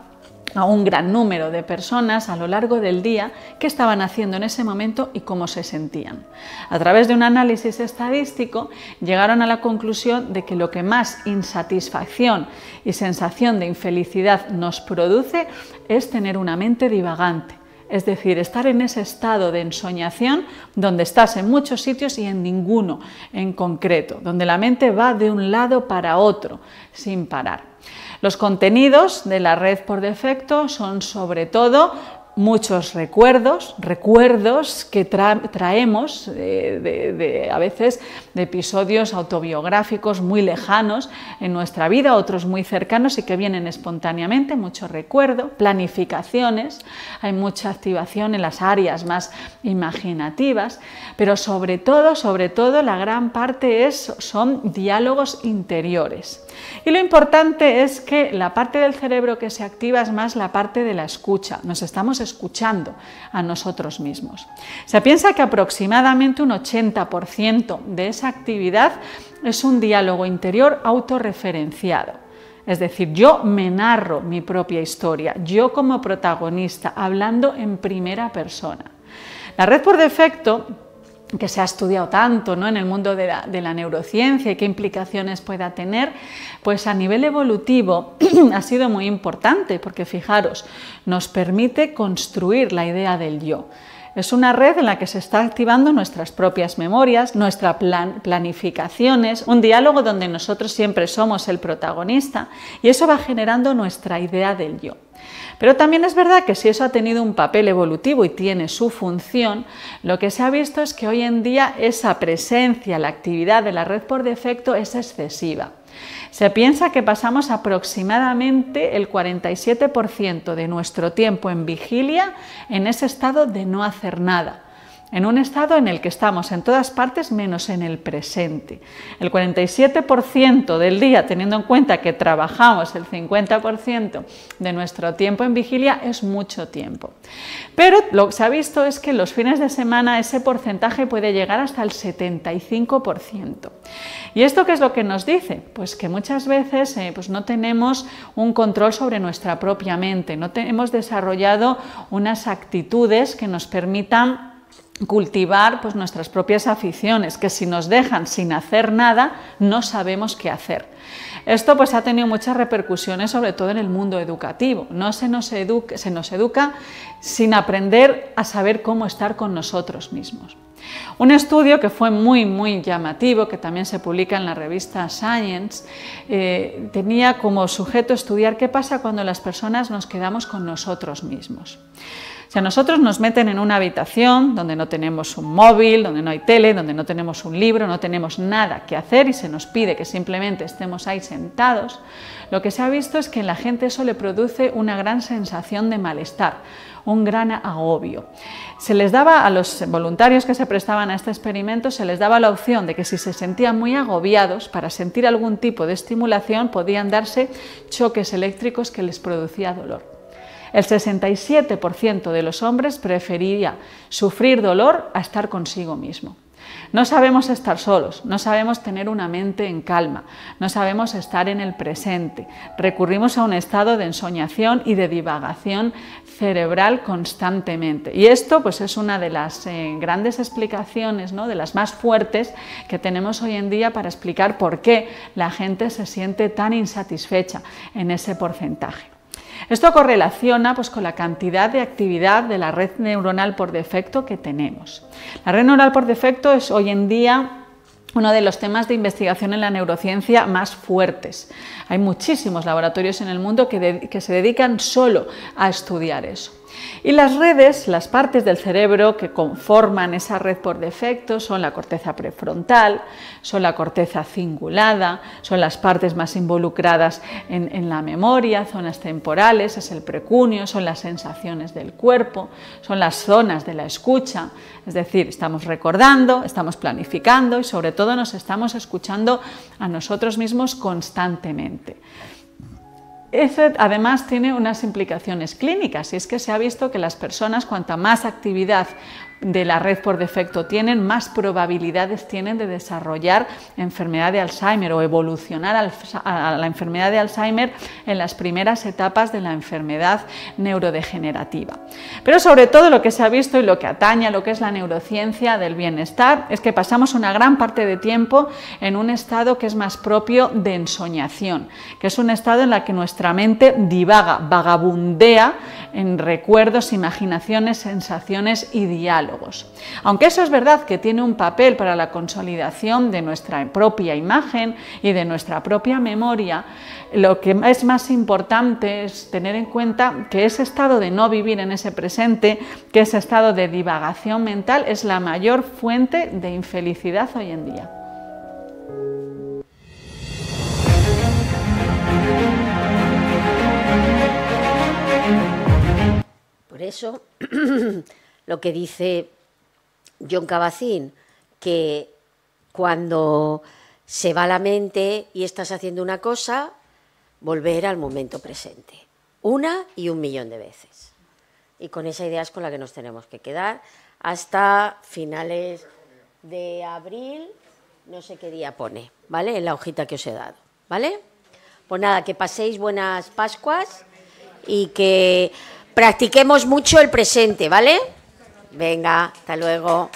a un gran número de personas a lo largo del día qué estaban haciendo en ese momento y cómo se sentían. A través de un análisis estadístico llegaron a la conclusión de que lo que más insatisfacción y sensación de infelicidad nos produce es tener una mente divagante. Es decir, estar en ese estado de ensoñación donde estás en muchos sitios y en ninguno en concreto, donde la mente va de un lado para otro sin parar. Los contenidos de la red por defecto son sobre todo muchos recuerdos, recuerdos que traemos eh, a veces de episodios autobiográficos muy lejanos en nuestra vida, otros muy cercanos y que vienen espontáneamente, mucho recuerdo, planificaciones, hay mucha activación en las áreas más imaginativas, pero sobre todo, sobre todo la gran parte son diálogos interiores y lo importante es que la parte del cerebro que se activa es más la parte de la escucha. Nos estamos escuchando a nosotros mismos. Se piensa que aproximadamente un 80% de esa actividad es un diálogo interior autorreferenciado. Es decir, yo me narro mi propia historia, yo como protagonista, hablando en primera persona. La red por defecto que se ha estudiado tanto ¿no? en el mundo de la, neurociencia y qué implicaciones pueda tener, pues a nivel evolutivo ha sido muy importante porque fijaros, nos permite construir la idea del yo. Es una red en la que se están activando nuestras propias memorias, nuestras planificaciones, un diálogo donde nosotros siempre somos el protagonista y eso va generando nuestra idea del yo. Pero también es verdad que si eso ha tenido un papel evolutivo y tiene su función, lo que se ha visto es que hoy en día esa presencia, la actividad de la red por defecto es excesiva. Se piensa que pasamos aproximadamente el 47% de nuestro tiempo en vigilia en ese estado de no hacer nada en un estado en el que estamos en todas partes menos en el presente. El 47% del día, teniendo en cuenta que trabajamos el 50% de nuestro tiempo en vigilia, es mucho tiempo. Pero lo que se ha visto es que los fines de semana ese porcentaje puede llegar hasta el 75%. ¿Y esto qué es lo que nos dice? Pues que muchas veces eh, pues no tenemos un control sobre nuestra propia mente, no hemos desarrollado unas actitudes que nos permitan cultivar pues, nuestras propias aficiones, que si nos dejan sin hacer nada, no sabemos qué hacer. Esto pues, ha tenido muchas repercusiones, sobre todo en el mundo educativo. No se nos, educa, sin aprender a saber cómo estar con nosotros mismos. Un estudio que fue muy, muy llamativo, que también se publica en la revista Science, eh, tenía como sujeto estudiar qué pasa cuando las personas nos quedamos con nosotros mismos. Si a nosotros nos meten en una habitación donde no tenemos un móvil, donde no hay tele, donde no tenemos un libro, no tenemos nada que hacer y se nos pide que simplemente estemos ahí sentados. Lo que se ha visto es que en la gente eso le produce una gran sensación de malestar, un gran agobio. Se les daba a los voluntarios que se prestaban a este experimento, se les daba la opción de que si se sentían muy agobiados para sentir algún tipo de estimulación podían darse choques eléctricos que les producía dolor. El 67% de los hombres preferiría sufrir dolor a estar consigo mismo. No sabemos estar solos, no sabemos tener una mente en calma, no sabemos estar en el presente. Recurrimos a un estado de ensoñación y de divagación cerebral constantemente. Y esto pues, es una de las eh, grandes explicaciones, ¿no? de las más fuertes que tenemos hoy en día para explicar por qué la gente se siente tan insatisfecha en ese porcentaje. Esto correlaciona pues, con la cantidad de actividad de la red neuronal por defecto que tenemos. La red neuronal por defecto es hoy en día uno de los temas de investigación en la neurociencia más fuertes. Hay muchísimos laboratorios en el mundo que, que se dedican solo a estudiar eso. Y las redes, las partes del cerebro que conforman esa red por defecto, son la corteza prefrontal, son la corteza cingulada, son las partes más involucradas en, la memoria, zonas temporales, es el precunio, son las sensaciones del cuerpo, son las zonas de la escucha, es decir, estamos recordando, estamos planificando y sobre todo nos estamos escuchando a nosotros mismos constantemente. Eso además tiene unas implicaciones clínicas y es que se ha visto que las personas cuanta más actividad de la red por defecto tienen, más probabilidades tienen de desarrollar enfermedad de Alzheimer o evolucionar a la enfermedad de Alzheimer en las primeras etapas de la enfermedad neurodegenerativa. Pero sobre todo lo que se ha visto y lo que atañe a lo que es la neurociencia del bienestar es que pasamos una gran parte de tiempo en un estado que es más propio de ensoñación, que es un estado en la que nuestra mente divaga, vagabundea en recuerdos, imaginaciones, sensaciones y diálogos. Aunque eso es verdad que tiene un papel para la consolidación de nuestra propia imagen y de nuestra propia memoria, lo que es más importante es tener en cuenta que ese estado de no vivir en ese presente, que ese estado de divagación mental es la mayor fuente de infelicidad hoy en día. eso, lo que dice John Cabacín, que cuando se va la mente y estás haciendo una cosa, volver al momento presente, una y un millón de veces. Y con esa idea es con la que nos tenemos que quedar hasta finales de abril, no sé qué día pone, ¿vale? En la hojita que os he dado, ¿vale? Pues nada, que paséis buenas Pascuas y que Practiquemos mucho el presente, ¿vale? Venga, hasta luego.